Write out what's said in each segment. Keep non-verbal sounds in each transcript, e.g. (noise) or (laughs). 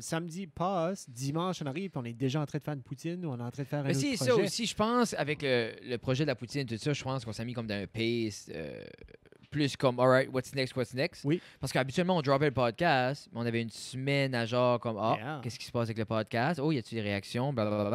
samedi passe, dimanche on arrive, puis on est déjà en train de faire une poutine ou on est en train de faire un autre ça aussi, je pense, avec le, projet de la poutine, tout ça, je pense qu'on s'est mis comme dans un pace euh, plus comme « Alright, what's next, what's next? » Oui. Parce qu'habituellement, on dropait le podcast, mais on avait une semaine à genre comme « Ah, qu'est-ce qui se passe avec le podcast? Oh, y a-tu des réactions? »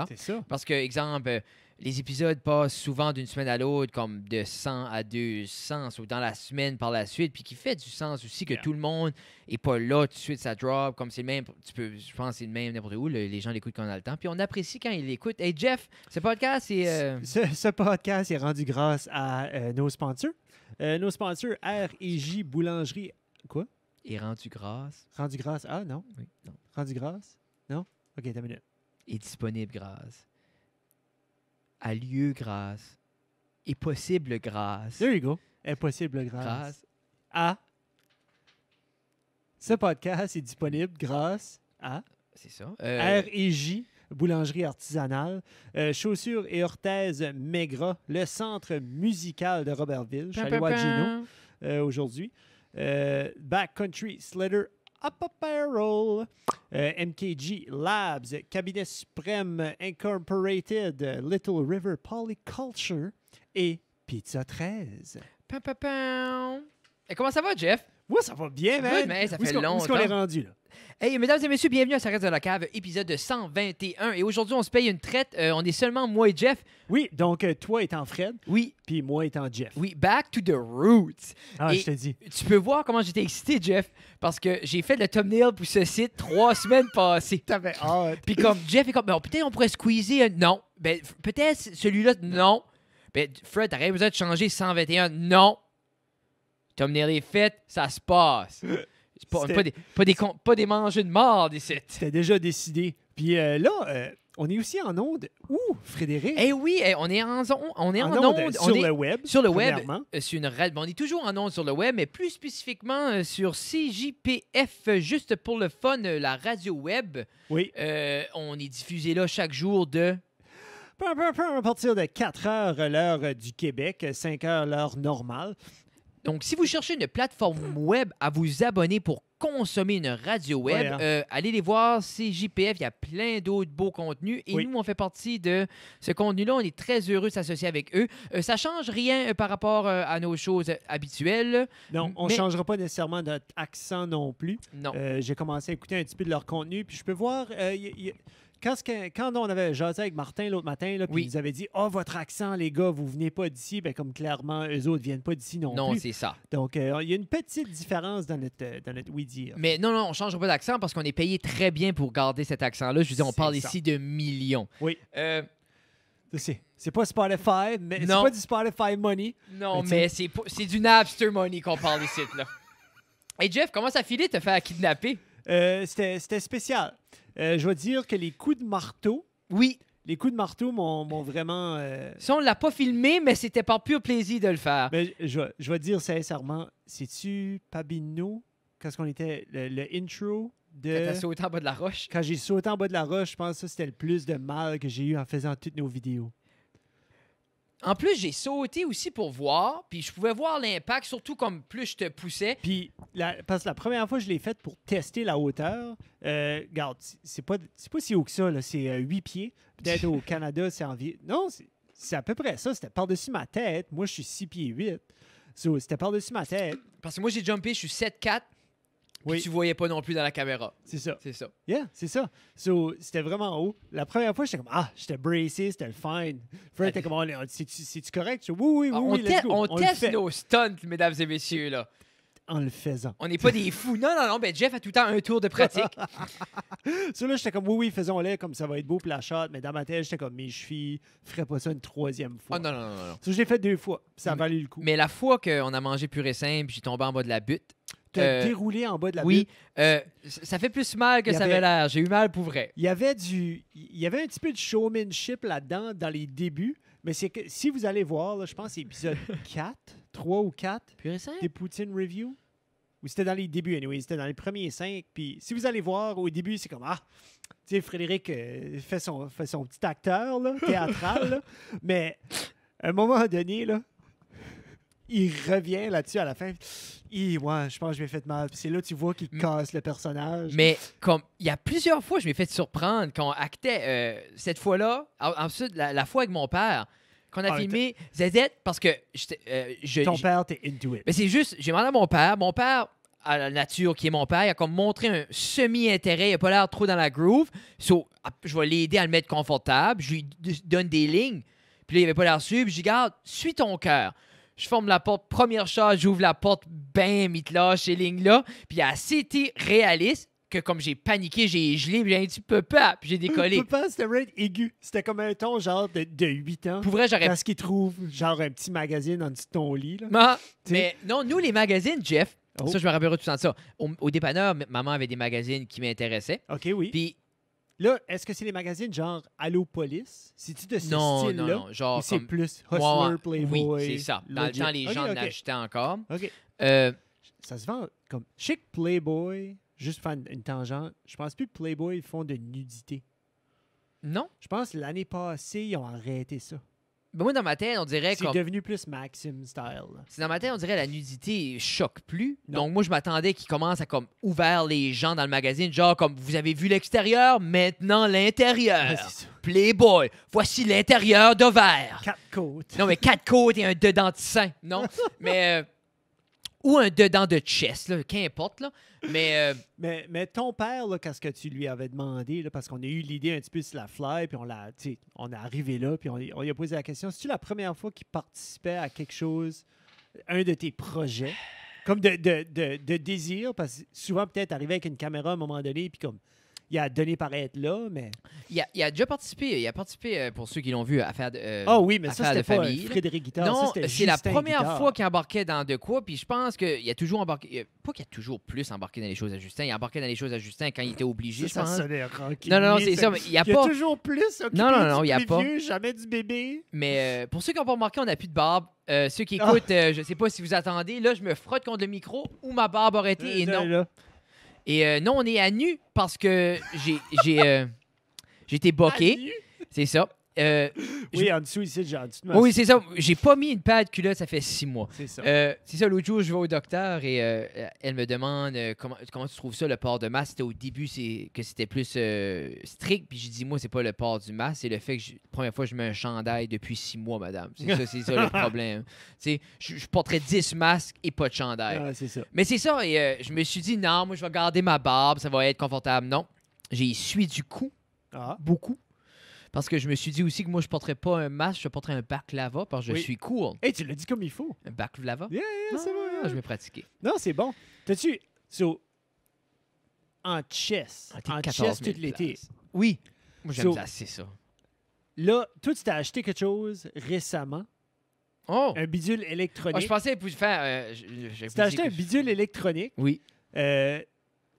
C'est ça. Parce que, exemple... Euh, les épisodes passent souvent d'une semaine à l'autre, comme de 100 à 200, ou dans la semaine par la suite, puis qui fait du sens aussi que tout le monde n'est pas là tout de suite, ça drop, comme c'est le même, tu peux, je pense c'est le même n'importe où, les gens l'écoutent quand on a le temps, puis on apprécie quand ils l'écoutent. Hey Jeff, ce podcast est... Euh, ce, podcast est rendu grâce à euh, nos sponsors. Euh, nos sponsors, J Boulangerie... Quoi? Est rendu grâce. Rendu grâce, ah non? Oui, non. Rendu grâce? Non? OK, t'as minute. Est disponible grâce à lieu grâce et possible grâce. There you go. Impossible grâce. grâce. À. Ce podcast est disponible grâce à. C'est ça. Euh, boulangerie artisanale, euh, Chaussures et orthèses Maigra, le centre musical de Robertville, Chalois Gino euh, aujourd'hui, euh, Backcountry Slater Up Apparel, MKG Labs, Cabinet Supreme Incorporated, Little River Polyculture et Pizza 13. pam, pam. Et comment ça va, Jeff? Ouais, ça va bien, mais ça fait longtemps. est qu'on rendu, là? Hey, mesdames et messieurs, bienvenue à Ça reste de la cave, épisode 121. Et aujourd'hui, on se paye une traite. Euh, on est seulement moi et Jeff. Oui, donc euh, toi étant Fred. Oui. Puis moi étant Jeff. Oui, back to the roots. Ah, je te dis. Tu peux voir comment j'étais excité, Jeff, parce que j'ai fait le thumbnail pour ce site trois (laughs) semaines passées. T'avais hâte. Puis comme Jeff est comme, ben, peut-être on pourrait squeezer. Un... Non. Ben, peut-être celui-là, non. Ben, Fred, t'aurais besoin de changer 121. Non. Tom mené est fait, ça se passe. (laughs) pas, des, pas, de mort, des sites. C'était déjà décidé. Puis euh, là, euh, on est aussi en onde. Ouh, Frédéric? Eh oui, eh, on est en, on, est en, onde. Euh, sur le web. Sur le web. une on est toujours en onde sur le web, mais plus spécifiquement sur CJPF, juste pour le fun, la radio web. Oui. on est diffusé là chaque jour de. À partir de 4 heures, l'heure du Québec, 5 heures, l'heure normale. Donc, si vous cherchez une plateforme web à vous abonner pour consommer une radio web, hein. euh, allez les voir, c'est JPF, il y a plein d'autres beaux contenus et nous, on fait partie de ce contenu-là. On est très heureux de s'associer avec eux. Ça euh, ça change rien euh, par rapport à nos choses habituelles. Non, on ne changera pas nécessairement notre accent non plus. Non. J'ai commencé à écouter un petit peu de leur contenu, puis je peux voir, quand, quand, on avait jasé avec Martin l'autre matin, là, puis oui. ils avaient dit oh, votre accent, les gars, vous venez pas d'ici, ben, comme clairement, eux autres viennent pas d'ici non, plus. Non, c'est ça. Donc, euh, il y a une petite différence dans notre, euh, dans oui-dire. Mais non, non, on change pas d'accent parce qu'on est payé très bien pour garder cet accent-là. Je vous dire, on parle ici de millions. Oui. Euh, c'est pas Spotify, mais c'est pas du Spotify money. Non, mais, c'est du Napster money qu'on parle ici, là. (laughs) Jeff, comment ça filait te faire kidnapper? Euh, C'était spécial. Euh, je vais dire que les coups de marteau. Oui. Les coups de marteau m'ont vraiment. Si euh, Ça, on l'a pas filmé, mais c'était par pur plaisir de le faire. Mais ben, je, je vais dire sincèrement, c'est-tu Pabino, quand qu'on était le, intro de. Quand j'ai sauté en bas de la roche. Quand j'ai sauté en bas de la roche, je pense que c'était le plus de mal que j'ai eu en faisant toutes nos vidéos. En plus, j'ai sauté aussi pour voir, puis je pouvais voir l'impact, surtout comme plus je te poussais. Puis, la, parce que la première fois, je l'ai faite pour tester la hauteur. Euh, regarde, c'est pas, pas si haut que ça, là. c'est euh, huit 8 pieds. Peut-être au (laughs) Canada, c'est vie. Non, c'est à peu près ça. C'était par-dessus ma tête. Moi, je suis 6 pieds 8. c'était par-dessus ma tête. Parce que moi, j'ai jumpé, je suis 7-4 tu voyais pas non plus dans la caméra. C'est ça. C'est ça. Yeah, c'est ça. So, c'était vraiment haut. La première fois, j'étais comme, ah, j'étais bracé, c'était le fine. Fred était comme, c'est-tu correct? oui, oui, ah, oui, on, on, teste nos stunts, mesdames et messieurs, là en le faisant. On n'est pas des fous. Non, non, non. Ben Jeff a tout le temps un tour de pratique. ça, (laughs) là, j'étais comme, oui, oui, faisons-le, comme ça va être beau pour la shot. Mais dans ma tête, j'étais comme, mes chevilles, ferais pas ça une troisième fois. Ah, non, non, non. non. Ça, j'ai fait deux fois. Ça a valu le coup. Mais la fois qu'on a mangé pur et simple, j'ai tombé en bas de la butte, euh, te dérouler en bas de la Oui, euh, ça fait plus mal que ça avait- l'air. J'ai eu mal pour vrai. Il y avait du, il y avait un petit peu de showmanship là-dedans dans les débuts, mais c'est que si vous allez voir, je pense épisode 4, (laughs) 3 ou 4 des Poutine Review. Ou c'était dans les débuts, anyway, c'était dans les premiers 5. Puis si vous allez voir, au début, c'est comme Ah, tu sais, Frédéric euh, fait, son, son petit acteur théâtral, (laughs) mais à un moment donné, là, il revient là-dessus à la fin. ouais, je pense que je m'ai fait mal. c'est là que tu vois qu'il mm. casse le personnage. Mais comme il y a plusieurs fois, je m'ai fait surprendre quand on actait euh, cette fois-là, ensuite la, la fois avec mon père, qu'on a ah, filmé Zezette parce que euh, je, ton père t'es into it. Mais c'est juste, j'ai demandé à mon père, mon père à la nature qui est mon père, il a comme montré un semi-intérêt, il n'a pas l'air trop dans la groove. Ah, je vais l'aider à le mettre confortable, je lui donne des lignes. Puis là, il avait pas l'air sûr. puis je lui dis, garde, suis ton cœur je forme la porte, première chose, j'ouvre la porte, bam, mit là, chez ces lignes-là. Puis il a assez réaliste que comme j'ai paniqué, j'ai gelé, j'ai dit peu pas, ah, puis j'ai décollé. Papa, c'était vraiment aigu. C'était comme un ton genre de, 8 ans. Pour vrai, j'aurais. Parce qu'ils trouvent genre un petit magazine en petit ton lit. Là. Ah, mais non, nous, les magazines, Jeff, oh. ça, je me rappellerai tout le de ça. Au, au, dépanneur, maman avait des magazines qui m'intéressaient. OK, oui. Puis Là, est-ce que c'est les magazines genre Allo Police? C'est-tu de ce style-là? Non, non, c'est plus Hustler, Playboy. Oui, c'est ça. Dans le temps, les gens okay, encore. OK. Euh, ça se vend comme. Chic Playboy, juste faire une tangente, je pense plus que Playboy font de nudité. Non? Je pense l'année passée, ils ont arrêté ça. Ben, moi, dans ma tête, on dirait C'est devenu plus Maxim style. dans ma tête, on dirait la nudité choque plus. Donc moi, je m'attendais qu'il commence à comme ouvrir les gens dans le magazine, genre comme vous avez vu l'extérieur, maintenant l'intérieur. Playboy, voici l'intérieur de verre. Quatre côtes. Non mais quatre côtes et un dedans de sein, non (laughs) Mais euh, ou un dedans de chess, qu'importe. Là. Euh, mais, mais, ton père, qu'est-ce que tu lui avais demandé, parce qu'on a eu l'idée un petit peu sur la fly, puis on, l'a, on est arrivé là, puis on, lui a posé la question, c'est-tu la première fois qu'il participait à quelque chose, un de tes projets, comme de, désir, parce que souvent peut-être arriver avec une caméra à un moment donné, puis comme il a donné paraître là, mais. Il a, déjà participé, il a participé, euh, pour ceux qui l'ont vu, à faire euh, de. famille. Ah oui, mais ça, c'était pas euh, famille. Frédéric Non, c'est la première fois qu'il embarquait dans de quoi, puis je pense qu'il a toujours embarqué. Pas qu'il a toujours plus embarqué dans les choses à Justin, il embarquait dans les choses à Justin quand il était obligé, ça, non, non, non, c'est ça, il y a pas. Il a toujours plus, occupé non, non, il y a pas. jamais du bébé. Mais pour ceux qui n'ont pas remarqué, on n'a plus de barbe. ceux qui ah. écoutent, je ne sais pas si vous attendez, là, je me frotte contre le micro où ma barbe aurait été énorme. Et euh, non, on est à nu parce que j'ai euh, été boqué. C'est ça. Euh, oui, en dessous, ici, j'ai en dessous de Oui, c'est ça. J'ai pas mis une paire de culottes, ça fait six mois. C'est ça. Euh, c'est ça, l'autre jour, je vais au docteur et euh, elle me demande comment, tu trouves ça, le port de masque. C'était au début c'est, que c'était plus strict, puis j'ai dit, moi, c'est pas le port du masque, c'est le fait que, je, première fois, je mets un chandail depuis six mois, madame. C'est ça, c'est ça le (laughs) problème. Je, je porterais dix masques et pas de chandail. Ah, c'est ça. Mais c'est ça, et je me suis dit, non, moi, je vais garder ma barbe, ça va être confortable. Non, j'ai essuyé du coup, ah. beaucoup. Parce que je me suis dit aussi que moi, je porterais pas un masque, je porterais un bac lava parce que je suis cool. Et tu l'as dit comme il faut. Un bac lava. Yeah, yeah, ah, c'est bon. Je vais pratiquer. Non, c'est bon. T'as-tu. So, en chess. Ah, en chess tout l'été. Oui. Moi, j'aime assez ça. Là, toi, tu t'as acheté quelque chose récemment. Oh. Un bidule électronique. Moi ah, je pensais pouvoir faire. Euh, tu t'as acheté un bidule électronique. Oui. Euh,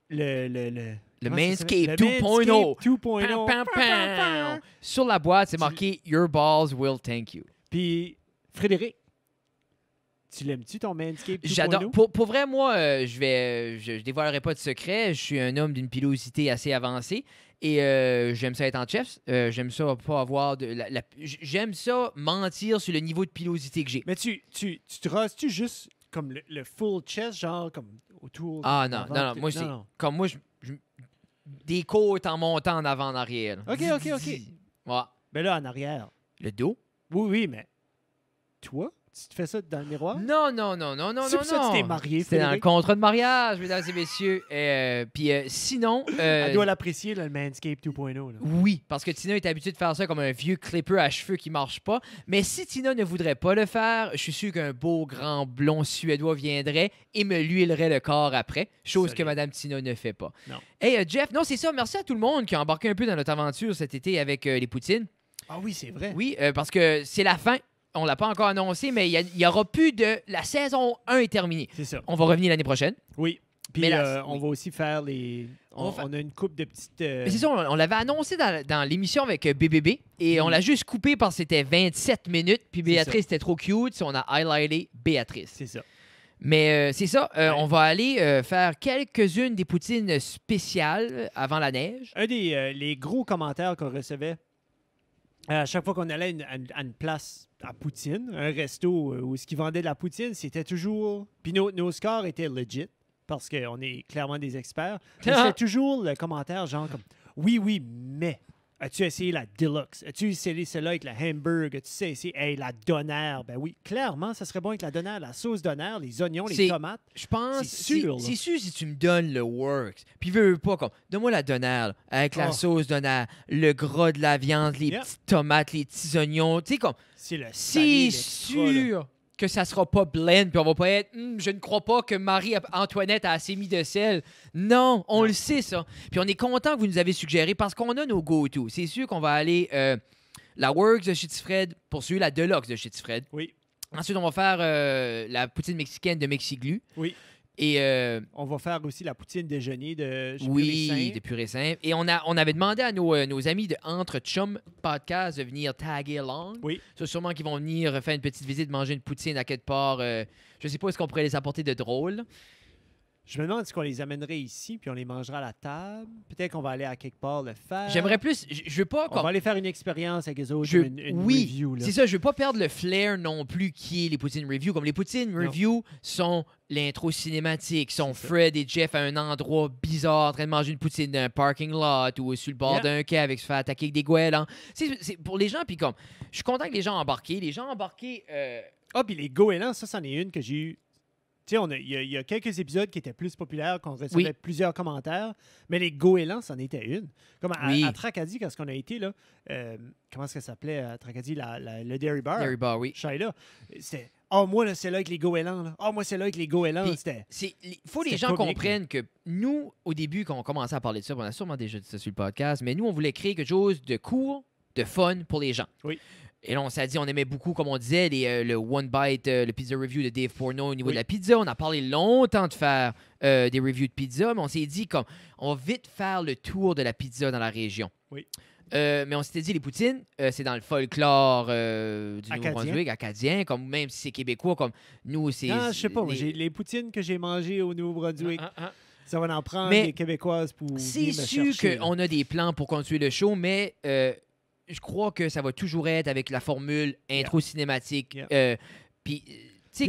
le, le, le, le manscape 2.0. Sur la boîte, c'est marqué Your balls will thank you. Puis, Frédéric, tu l'aimes-tu ton manscape oh? J'adore. Pour, pour, vrai, moi, euh, je vais, je, dévoilerai pas de secret. Je suis un homme d'une pilosité assez avancée et euh, j'aime ça être en chef. Euh, j'aime ça pas avoir de. La, j'aime ça mentir sur le niveau de pilosité que j'ai. Mais tu, tu, te rases-tu juste comme le, full chest, genre comme autour. Ah non, non, non, moi, aussi. comme moi, je, des côtes en montant en avant, en arrière. OK, OK, OK. Mais ben là, en arrière. Le dos. Oui, oui, mais toi, tu te fais ça dans le miroir? Non, non, non, non, non, non. C'est pour ça t'es marié. C'est dans contrat de mariage, mesdames et messieurs. Et euh, puis euh, sinon. Euh, Elle doit l'apprécier, le Manscape 2.0. Oui, parce que Tina est habituée de faire ça comme un vieux clipper à cheveux qui marche pas. Mais si Tina ne voudrait pas le faire, je suis sûr qu'un beau grand blond suédois viendrait et me l'huilerait le corps après, chose que madame Tina ne fait pas. Non. Hey, euh, Jeff, non, c'est ça. Merci à tout le monde qui a embarqué un peu dans notre aventure cet été avec les Poutines. Ah oui, c'est vrai. Oui, parce que c'est la fin on l'a pas encore annoncé, mais il n'y aura plus de. La saison 1 est terminée. C'est ça. On va revenir l'année prochaine. Oui. Puis euh, on va aussi faire les. On, a une coupe de petites. Euh, c'est ça, on, l'avait annoncé dans, l'émission avec BBB euh, et on l'a juste coupé parce que c'était 27 minutes. Puis Béatrice était trop cute, on a highlighté Béatrice. C'est ça. Mais c'est ça, on va aller faire quelques-unes des poutines spéciales avant la neige. Un des les gros commentaires qu'on recevait euh, à chaque fois qu'on allait à une, place à Poutine, un resto où ce qui vendait de la Poutine, c'était toujours. Puis nos, nos scores étaient legit, parce qu'on est clairement des experts. C'était (laughs) toujours le commentaire, genre comme Oui, oui, mais. As-tu essayé la Deluxe? As-tu essayé celle-là avec la Hamburg? As-tu essayé hey, la Donner Ben oui, clairement, ça serait bon avec la Donner, la sauce Donner, les oignons, les tomates. Je pense. C'est sûr. C'est sûr si tu me donnes le works. Puis veux, veux pas comme. Donne-moi la Donner, avec la oh. sauce Donner, le gras de la viande, les petites tomates, les petits oignons. Tu sais, comme. C'est le C'est sûr que ça sera pas blend, puis on va pas être hum, je ne crois pas que Marie-Antoinette a assez mis de sel. Non, on le sait, ça. Puis on est content que vous nous avez suggéré parce qu'on a nos go-to. C'est sûr qu'on va aller euh, la Works de Fred poursuivre la Deluxe de Fred. Oui. Ensuite, on va faire euh, la poutine mexicaine de Mexiglu. Oui. Euh, on va faire aussi la poutine déjeuner de chez Oui, de Purée Et on, a, on avait demandé à euh, nos, amis de Entre Chum Podcast de venir taguer along. Oui. sûrement qu'ils vont venir faire une petite visite, manger une poutine à quelque part. Je euh, je sais pas ce qu'on pourrait les apporter de drôle. Je me demande si on les amènerait ici, puis on les mangera à la table. Peut-être qu'on va aller à quelque part le faire. J'aimerais plus. Je, veux pas. On va aller faire une expérience avec les autres. Je... Une, oui, C'est ça. Je veux pas perdre le flair non plus qui est les Poutine Review. Comme les Poutine Review sont l'intro cinématique, sont Fred et Jeff à un endroit bizarre en train de manger une poutine d'un parking lot ou sur le bord d'un quai avec se faire attaquer avec des goélands. Hein. C'est pour les gens, puis comme. Je suis content que les gens embarqués. Les gens embarqués. Euh... Ah, puis les goélands, ça, c'en est une que j'ai eu il y, a quelques épisodes qui étaient plus populaires, qu'on recevait plusieurs commentaires, mais les goélands, c'en était une. Comme à, Tracadie, quand on a été, là, euh, comment est-ce que ça s'appelait à Tracadie, le Dairy Bar? Dairy Bar, oui. c'était oh, oh, moi, c'est là avec les goélands. Ah, moi, c'est là avec les goélands. Il faut que les gens comprennent que nous, au début, quand on commençait à parler de ça, on a sûrement déjà dit ça sur le podcast, mais nous, on voulait créer quelque chose de court, de fun pour les gens. Oui. Et là, on s'est dit, on aimait beaucoup, comme on disait, euh, le One Bite, euh, le pizza review de Dave Porno au niveau de la pizza. On a parlé longtemps de faire euh, des reviews de pizza, mais on s'est dit, comme, on va vite faire le tour de la pizza dans la région. Oui. mais on s'était dit, les poutines, c'est dans le folklore du Nouveau-Brunswick, acadien, comme même si c'est québécois, comme nous, c'est. Non, je sais pas, les... les poutines que j'ai mangées au Nouveau-Brunswick. Ah, ah, ah. Ça va en prendre mais les Québécoises pour. C'est sûr qu'on a des plans pour continuer le show, mais je crois que ça va toujours être avec la formule intro cinématique. Euh, euh, puis,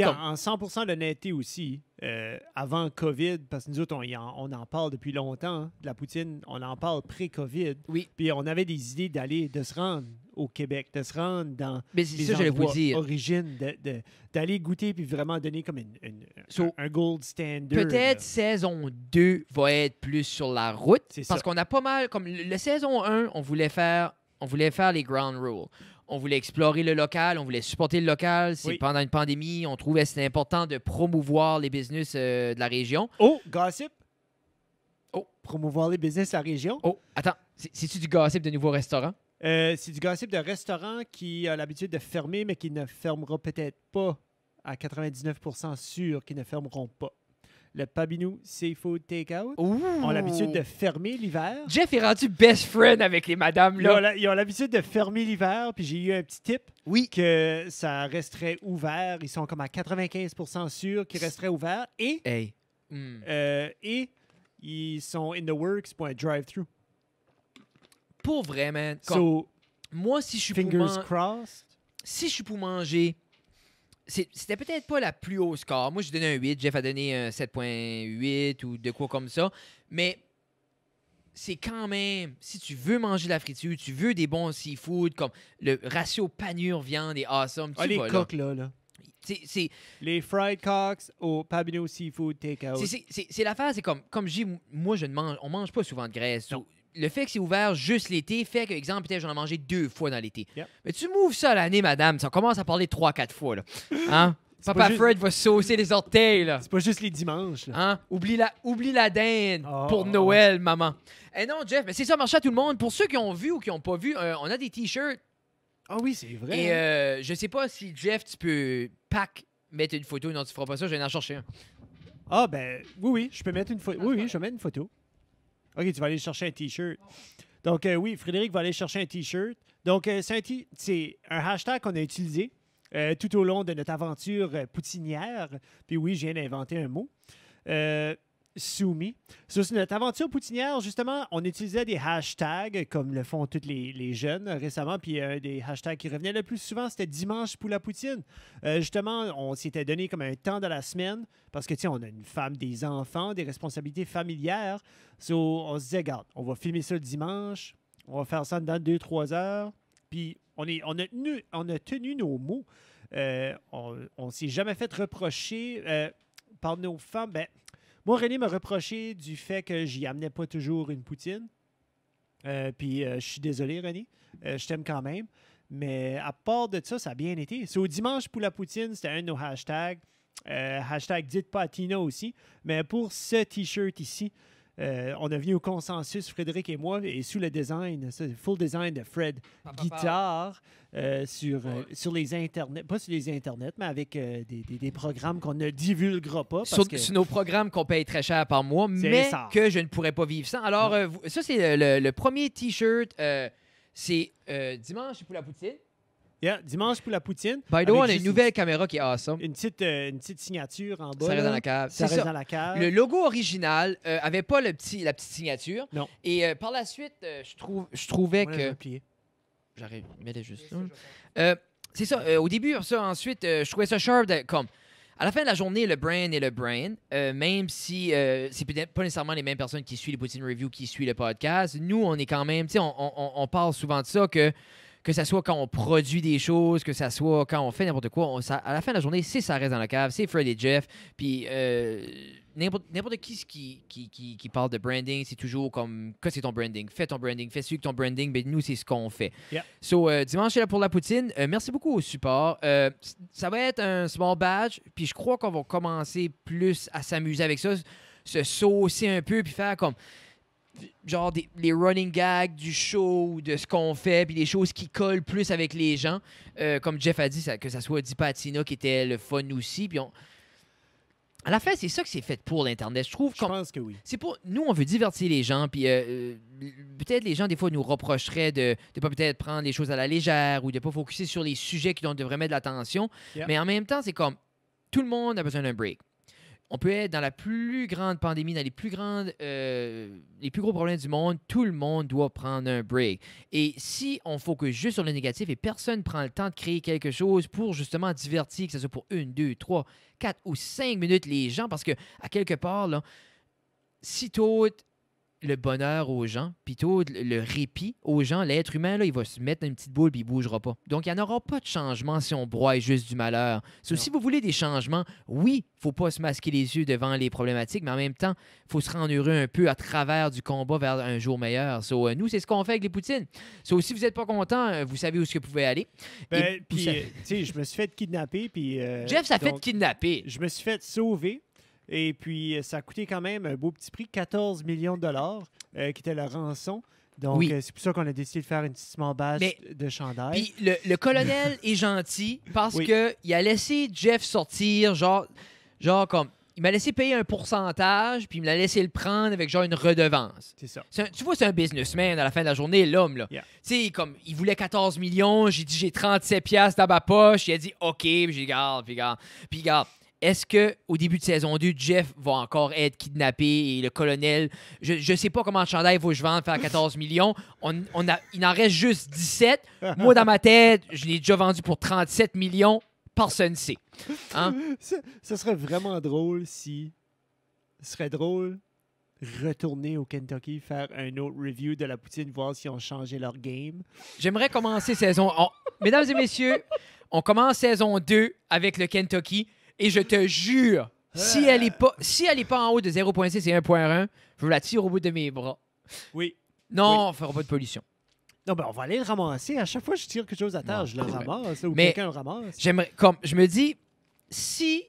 En 100 d'honnêteté aussi, euh, avant COVID, parce que nous autres, on, en parle depuis longtemps, hein, de la poutine, on en parle pré-COVID. Oui. Puis on avait des idées d'aller, de se rendre au Québec, de se rendre dans Mais les ça, d'aller goûter puis vraiment donner comme une, un gold standard. Peut-être saison 2 va être plus sur la route, parce qu'on a pas mal, comme la saison 1, on voulait faire on voulait faire les ground rules. On voulait explorer le local, on voulait supporter le local. C'est pendant une pandémie, on trouvait que c'était important de promouvoir les business euh, de la région. Oh, gossip. Oh. Promouvoir les business de la région. Oh, attends, c'est-tu du gossip de nouveaux restaurants? Euh, c'est du gossip de restaurant qui a l'habitude de fermer, mais qui ne fermeront peut-être pas à 99% sûr qu'ils ne fermeront pas le Pabinou Seafood Takeout Ouh. ont l'habitude de fermer l'hiver. Jeff est rendu best friend avec les madames. Là. Ils ont l'habitude de fermer l'hiver, puis j'ai eu un petit tip que ça resterait ouvert. Ils sont comme à 95 sûrs qu'il resterait ouvert. Et, euh, et ils sont in the works pour un drive-through. Pour vrai, man. moi, si je suis crossed. Si je suis pour manger c'était peut-être pas la plus haute score. Moi, j'ai donné un 8, Jeff a donné un 7.8 ou de quoi comme ça. Mais c'est quand même, si tu veux manger la friture, tu veux des bons seafood, comme le ratio panure-viande est awesome. Ah, tu ah, les coques, là. là, Les fried coques au Pabino Seafood Takeout. C'est, c'est l'affaire, c'est comme, comme je dis, moi, je ne mange, on mange pas souvent de graisse le fait que c'est ouvert juste l'été fait que, exemple, peut-être j'en ai mangé deux fois dans l'été. Mais tu m'ouvres ça l'année, madame, ça commence à parler trois, quatre fois. Hein? Papa Fred va saucer les orteils. C'est pas juste les dimanches. Hein? Oublie, la, oublie la dinde ah, pour Noël, maman. Et eh non, Jeff, mais c'est ça, marche à tout le monde. Pour ceux qui ont vu ou qui n'ont pas vu, euh, on a des t-shirts. Ah oui, c'est vrai. Et euh, je sais pas si, Jeff, tu peux pack mettre une photo. Non, tu feras pas ça, je vais en chercher un. Ah, ben, oui, oui, je peux mettre une photo. Oui, oui, je vais mettre une photo. OK, tu vas aller chercher un T-shirt. Donc, euh, oui, Frédéric va aller chercher un T-shirt. Donc, euh, c'est un, hashtag qu'on a utilisé euh, tout au long de notre aventure poutinière. Puis oui, je viens d'inventer un mot soumis. Sur notre aventure poutinière, justement, on utilisait des hashtags, comme le font tous les, jeunes récemment, puis un euh, des hashtags qui revenait le plus souvent, c'était dimanche pour la poutine. Euh, justement, on s'était donné comme un temps de la semaine, parce que, tu on a une femme, des enfants, des responsabilités familières. on se disait, regarde, on va filmer ça dimanche, on va faire ça dans deux, trois heures, puis on, est, on, a tenu, on a tenu nos mots. Euh, on ne s'est jamais fait reprocher par nos femmes. Ben, moi, René m'a reproché du fait que j'y amenais pas toujours une poutine. Euh, puis euh, je suis désolé, René. Euh, je t'aime quand même. Mais à part de ça, ça a bien été. C'est au dimanche pour la poutine, c'était un de nos hashtags. hashtag dites pas Tina aussi. Mais pour ce t-shirt ici, euh, on a venu au consensus, Frédéric et moi, et sous le design, full design de Fred, guitare euh, sur, euh, sur les internets, pas sur les internets, mais avec des, programmes qu'on ne divulguera pas. Parce sur, nos programmes qu'on paye très cher par mois, mais que je ne pourrais pas vivre sans. Alors, ça, c'est le, premier T-shirt. c'est dimanche pour la poutine. Yeah, dimanche pour la poutine. By the way, on a une nouvelle caméra qui est awesome. Une petite, euh, une petite signature en bas. Ça reste dans la cave. Ça reste dans la cave. Le logo original euh, avait pas le petit, la petite signature. Non. Et euh, par la suite, je, trouve, je trouvais que. J'arrive, mets juste là. c'est ça. au début, ça, ensuite, je trouvais ça sharp comme. À la fin de la journée, le brand est le brand, même si peut-être pas nécessairement les mêmes personnes qui suivent les Poutine Review, qui suivent le podcast. Nous, on est quand même, tu sais, on, parle souvent de ça que que ça soit quand on produit des choses, que ça soit quand on fait n'importe quoi, à la fin de la journée, c'est ça reste dans la cave, c'est Fred et Jeff, puis euh, n'importe qui qui, parle de branding, c'est toujours comme que c'est ton branding, fais ton branding, fais celui que ton branding, mais ben, nous c'est ce qu'on fait. So euh, dimanche c'est là pour la poutine. Euh, merci beaucoup au support. ça va être un small badge, puis je crois qu'on va commencer plus à s'amuser avec ça, se saucer un peu puis faire comme genre les running gags du show ou de ce qu'on fait, puis les choses qui collent plus avec les gens. Euh, comme Jeff a dit, ça, que ça soit Di Patina qui était le fun aussi. Puis À la fin, c'est ça que c'est fait pour l'Internet. Je trouve que C'est pour... Nous, on veut divertir les gens, puis euh, euh, peut-être les gens, des fois, nous reprocheraient de ne pas peut-être prendre les choses à la légère ou de ne pas focuser sur les sujets qui devraient mettre de l'attention. Mais en même temps, c'est comme tout le monde a besoin d'un break on peut être dans la plus grande pandémie, dans les plus euh, les plus gros problèmes du monde. Tout le monde doit prendre un break. Et si on focus juste sur le négatif et personne prend le temps de créer quelque chose pour justement divertir, que ce soit pour une, deux, trois, quatre ou cinq minutes les gens, parce que à quelque part là, si tôt le bonheur aux gens, plutôt le répit aux gens. L'être humain, là, il va se mettre dans une petite boule et il bougera pas. Donc, il n'y en aura pas de changement si on broie juste du malheur. si vous voulez des changements, oui, faut pas se masquer les yeux devant les problématiques, mais en même temps, faut se rendre heureux un peu à travers du combat vers un jour meilleur. So, euh, nous, c'est ce qu'on fait avec les poutines. So, si vous n'êtes pas content, euh, vous savez où ce que vous pouvez aller. Ben, puis, euh, je me suis fait kidnapper. puis... Jeff, ça fait kidnapper. Je me suis fait sauver et puis, euh, ça a coûté quand même un beau petit prix, 14 millions de dollars, euh, qui était la rançon. Donc, euh, c'est pour ça qu'on a décidé de faire une small batch de chandail. Puis, le, colonel est gentil parce qu'il a laissé Jeff sortir, genre, genre comme. Il m'a laissé payer un pourcentage, puis il me l'a laissé le prendre avec genre une redevance. C'est ça. tu vois, c'est un businessman à la fin de la journée, l'homme, là. Tu sais, comme, il voulait 14 millions, j'ai dit j'ai 37 piastres dans ma poche, il a dit OK, puis j'ai garde, puis garde. Puis garde. Est-ce que au début de saison 2, Jeff va encore être kidnappé et le colonel, je ne sais pas comment le chandail je vende faire 14 (laughs) millions. On, a, il en reste juste 17. Moi, dans ma tête, je l'ai déjà vendu pour 37 millions. Personne ne sait. Hein? (laughs) serait vraiment drôle si. Ce serait drôle retourner au Kentucky, faire un autre review de la poutine, voir si on changé leur game. J'aimerais commencer saison. Mesdames et messieurs, on commence saison 2 avec le Kentucky. Et je te jure, si elle est pas, si elle est pas en haut de 0.6 et 1.1, je vous la tire au bout de mes bras. Oui. Non, on ne fera pas de pollution. Non, ben on va aller le ramasser. À chaque fois que je tire quelque chose à terre, je le ramasse. Ou quelqu'un le ramasse. J'aimerais, comme, je me dis, si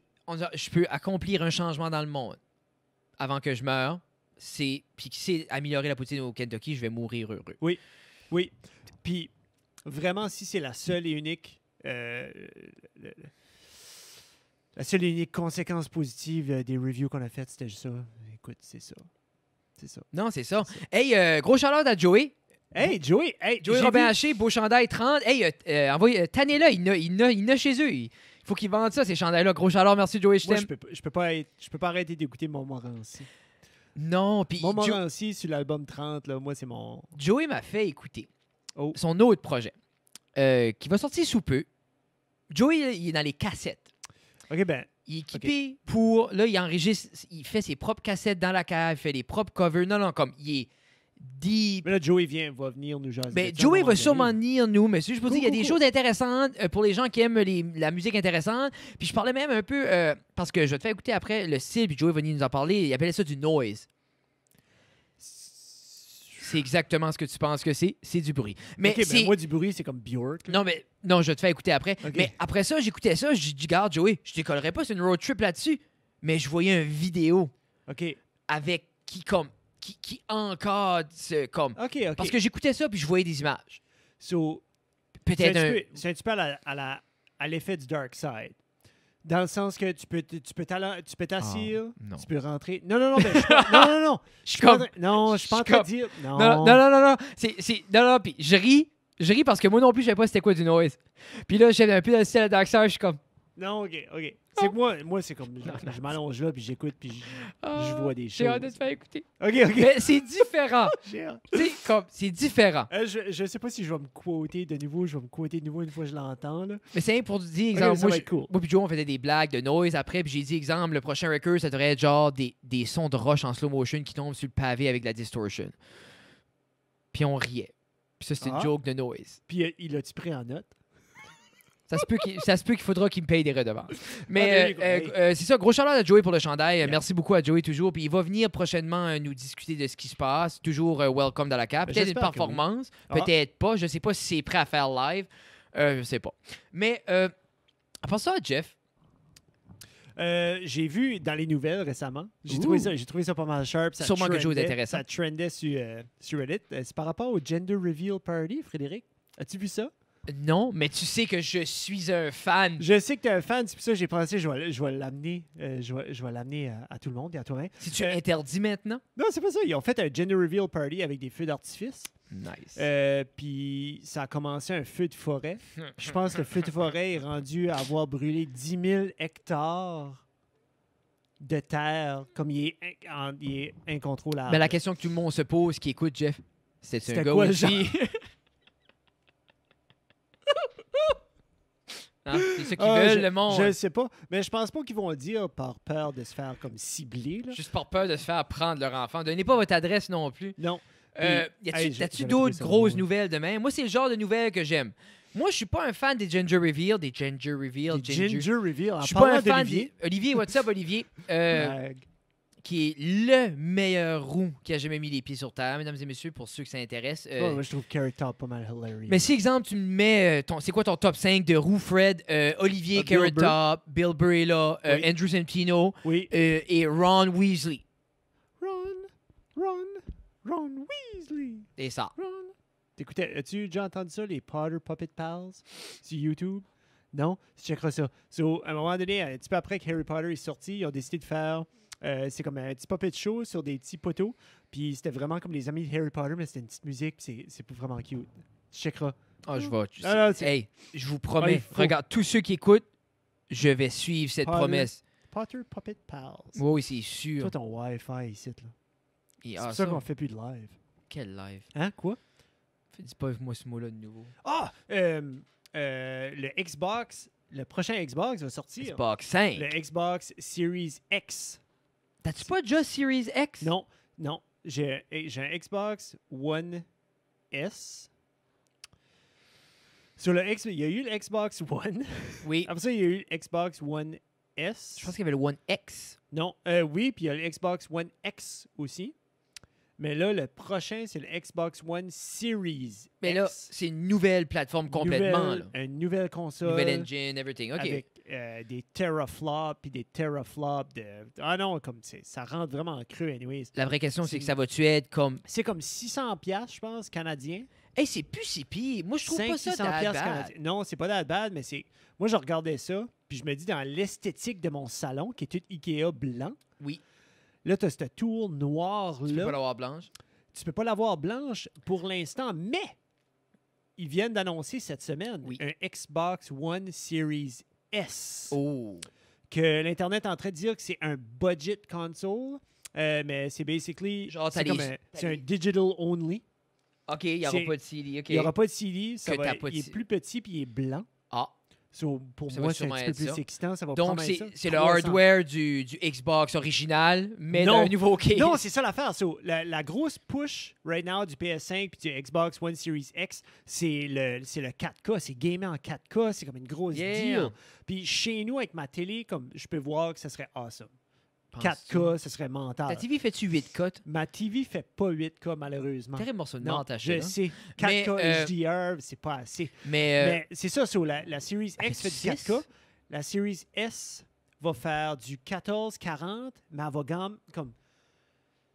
je peux accomplir un changement dans le monde avant que je meure, c'est puis qui sait améliorer la poutine au Kentucky, je vais mourir heureux. Oui. oui. Puis, vraiment, si c'est la seule et unique, euh, la seule et unique conséquence positive euh, des reviews qu'on a faites, c'était juste ça. Écoute, c'est ça. C'est ça. Non, c'est ça. Hey, euh, gros chaleur à Joey. Hey, Joey. Hey, Joey Robin Haché, beau chandail 30. Hey, euh, euh, euh là. il n'a il il chez eux. Il faut qu'ils vendent ça, ces chandails-là. Gros chaleur, merci Joey, je t'aime. Je peux, peux, pas je peux pas arrêter d'écouter Montmorency. Non, puis... aussi sur l'album 30, là, moi, c'est mon... Joey m'a fait écouter oh. son autre projet, qui va sortir sous peu. Joey, il est dans les cassettes. OK, ben. Il est équipé pour. Là, il enregistre, il fait ses propres cassettes dans la cave, il fait les propres covers. Non, non, comme il est deep. Mais là, Joey vient, va venir nous jaser. Ben, Joey va sûrement venir nous, mais c'est juste pour dire, il y a des choses intéressantes euh, pour les gens qui aiment les, la musique intéressante. Puis je parlais même un peu, euh, parce que je vais te faire écouter après le style, puis Joey va venir nous en parler. Il appelait ça du noise. C'est exactement ce que tu penses que c'est. C'est du bruit. Mais OK, ben, moi, du bruit, c'est comme Bjork. Non, mais non, je te fais écouter après. Mais après ça, j'écoutais ça, j'ai dit, garde, Joey, je décollerais pas, c'est une road trip là-dessus. Mais je voyais une vidéo OK, avec qui comme qui, qui ce comme. OK, OK. Parce que j'écoutais ça puis je voyais des images. Peut-être c'est un petit peu à la- à à l'effet du Dark Side. Dans le sens que tu peux tu peux tu peux t'asseoir, ah, tu peux rentrer. Non non non, non non non. (laughs) Je comme non, je suis pas dire non. Non non non c'est c'est non non puis je ris, je ris parce que moi non plus je savais pas c'était quoi du noise. Puis là j'avais un peu de style à je suis comme non, ok, ok. C'est ah. moi, moi c'est comme je, m'allonge là, puis j'écoute, puis je, ah, vois des choses. J'ai hâte de te faire écouter. Ok, ok. c'est différent. (laughs) C'est différent. Euh, je, ne sais pas si je vais me quoter de nouveau, je vais me quoter de nouveau une fois que je l'entends. Mais c'est pour dire, exemple, moi, puis Joe, on faisait des blagues de noise après, puis j'ai dit, exemple, le prochain record, ça devrait être genre des, sons de roche en slow motion qui tombent sur le pavé avec de la distortion. Puis on riait. Puis ça, c'est une ah. joke de noise. Puis euh, il a tu pris en note? Ça se peut qu'il, faudra qu'il me paye des redevances. Ah, Mais euh, euh, c'est ça, gros chaleur à Joey pour le chandail. Merci beaucoup à Joey toujours. Puis il va venir prochainement euh, nous discuter de ce qui se passe. Toujours welcome dans la cape. Peut-être une performance, ah. peut-être pas. Je sais pas si c'est prêt à faire live. Je je sais pas. Mais à part ça, Jeff, j'ai vu dans les nouvelles récemment, j'ai trouvé, ça, pas mal sharp. Ça Sûrement est d'intéressant. Ça trendait sur, sur Reddit. C'est par rapport au Gender Reveal Party, Frédéric. As-tu vu ça? Non, mais tu sais que je suis un fan. Je sais que tu es un fan, c'est pour ça que j'ai pensé je vais, je vais l'amener euh, je vais, l'amener à, tout le monde et à toi hein. Si tu euh, maintenant? Non, c'est pas ça. Ils ont fait un gender reveal party avec des feux d'artifice. Nice. Euh, puis ça a commencé un feu de forêt. (laughs) je pense que le feu de forêt est rendu à avoir brûlé 10 000 hectares de terre, comme il est, incontrôlable. Mais la question que tout le monde se pose qui écoute, Jeff, c'est un gars quoi, (laughs) Hein? C'est ce qu'ils ah, veulent, je, le monde. Je ne sais pas, mais je pense pas qu'ils vont dire par peur de se faire comme cibler. Là. Juste par peur de se faire prendre leur enfant. Donnez pas votre adresse non plus. Non. Euh, tu d'autres grosses nouvelles demain? Moi, c'est le genre de nouvelles que j'aime. Moi, je suis pas un fan des Ginger Reveal, des Ginger Reveal, des Ginger, Reveal. Je suis pas un fan d'Olivier. Olivier, what's up, Olivier? Euh, qui est le meilleur roux qui a jamais mis les pieds sur terre, mesdames et messieurs, pour ceux qui s'intéressent. intéresse. Euh, moi, je trouve Carrot Top pas mal hilarious. Mais si, exemple, tu me mets. Euh, ton, c'est quoi ton top 5 de roux, Fred euh, Olivier, ah, Carrot Top, Bill Burr Andrew Santino et Ron Weasley. Ron, Ron, Ron Weasley. Et ça. Ron. T'écoutais, as-tu déjà entendu ça, les Potter Puppet Pals sur YouTube? Non? Tu checkeras ça. So, à un moment donné, un petit peu après que Harry Potter est sorti, ils ont décidé de faire euh, c'est comme un petit puppet show sur des petits poteaux. Puis c'était vraiment comme les amis de Harry Potter, mais c'était une petite musique. c'est, c'est vraiment cute. Tu checkeras. Ah, je vois hey, je vous promets. regarde, tous ceux qui écoutent, je vais suivre cette promesse. Potter Puppet Pals. Oui, c'est sûr. Toi, ton Wi-Fi ici, là. C'est ah, ça, qu'on fait plus de live. Quel live? Hein, quoi? Dis pas moi ce mot-là de nouveau. Ah! Euh, euh, le Xbox, le prochain Xbox va sortir. Xbox 5. Le Xbox Series X. T'as-tu pas déjà Series X? Non, non. Eh, j'ai un Xbox One S. Sur le X, il y a eu le Xbox One. Oui. (laughs) Après ça, il y a eu le Xbox One S. Je pense qu'il y avait le One X. Non, euh, oui, puis il y a le Xbox One X aussi. Mais là, le prochain, c'est le Xbox One Series. Mais là, c'est une nouvelle plateforme complètement. Une nouvelle console. Nouvelle engine, everything. OK. Euh, des teraflops puis des teraflops de ah non comme ça rentre vraiment cru anyways. La vraie question c'est que ça va tu être comme C'est comme 600 pièces je pense canadien. Hey, c'est plus si pire. Moi je trouve pas ça bad. Non, c'est pas that bad mais c'est moi je regardais ça puis je me dis dans l'esthétique de mon salon qui est tout IKEA blanc. Oui. Là tu as cette tour noire là. Tu peux pas l'avoir blanche. Tu peux pas l'avoir blanche pour l'instant mais ils viennent d'annoncer cette semaine un Xbox One Series Oh. Que l'Internet est en train de dire que c'est un budget console, euh, mais c'est basically. Genre, c'est, comme un, digital only. OK, il n'y aura pas de CD. Il n'y aura pas de CD. Ça va, il est plus petit puis il est blanc. Ah pour moi, c'est un peu plus excitant. Donc, c'est le hardware du, Xbox original, mais non. nouveau case. Non, c'est ça l'affaire. la, grosse push right now du PS5 puis du Xbox One Series X, c'est le, le 4K. C'est gamer en 4K. C'est comme une grosse deal. Puis chez nous, avec ma télé, comme je peux voir que ça serait awesome. 4K, ce serait mental. Ta TV fait-tu 8K? Ma TV fait pas 8K, malheureusement. Terrible morceau de non, Je hein? sais. 4K HDR, ce HDR, c'est pas assez. Mais, euh, c'est ça, la, la Series X fait du 4K. La Series S va faire du 14-40, mais elle va gamme, comme.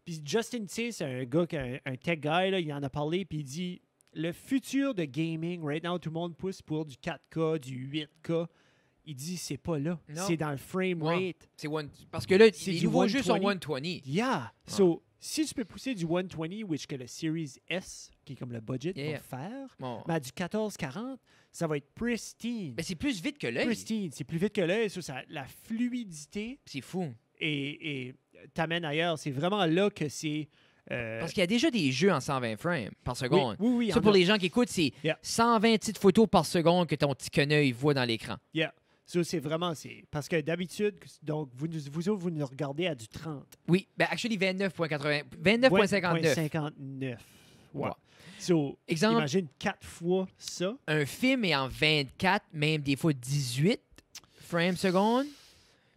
Puis Justin T, c'est un gars, qui un, un tech guy, là, il en a parlé, puis il dit le futur de gaming, right now, tout le monde pousse pour du 4K, du 8K il dit c'est pas là. C'est dans le frame rate. Parce que là, les du nouveaux jeux sont 120. Yeah. So, si tu peux pousser du 120, which que le Series S, qui est comme le budget, yeah. pour faire, mais à ben, du 1440, ça va être pristine. Mais ben, c'est plus vite que l'œil. Pristine, c'est plus vite que l'œil. Ça, la fluidité. C'est fou. Et t'amènes ailleurs. C'est vraiment là que c'est. Euh, parce qu'il y a déjà des jeux en 120 frames par seconde. Oui, oui, ça, pour les gens qui écoutent, c'est 120 petites photos par seconde que ton petit œil voit dans l'écran. Yeah c'est vraiment, c'est parce que d'habitude, donc vous, vous, vous nous regardez à du 30. Oui, ben actually 29.80, 29.59. Ouais. Exemple, imagine quatre fois ça. Un film est en 24, même des fois 18 frames secondes.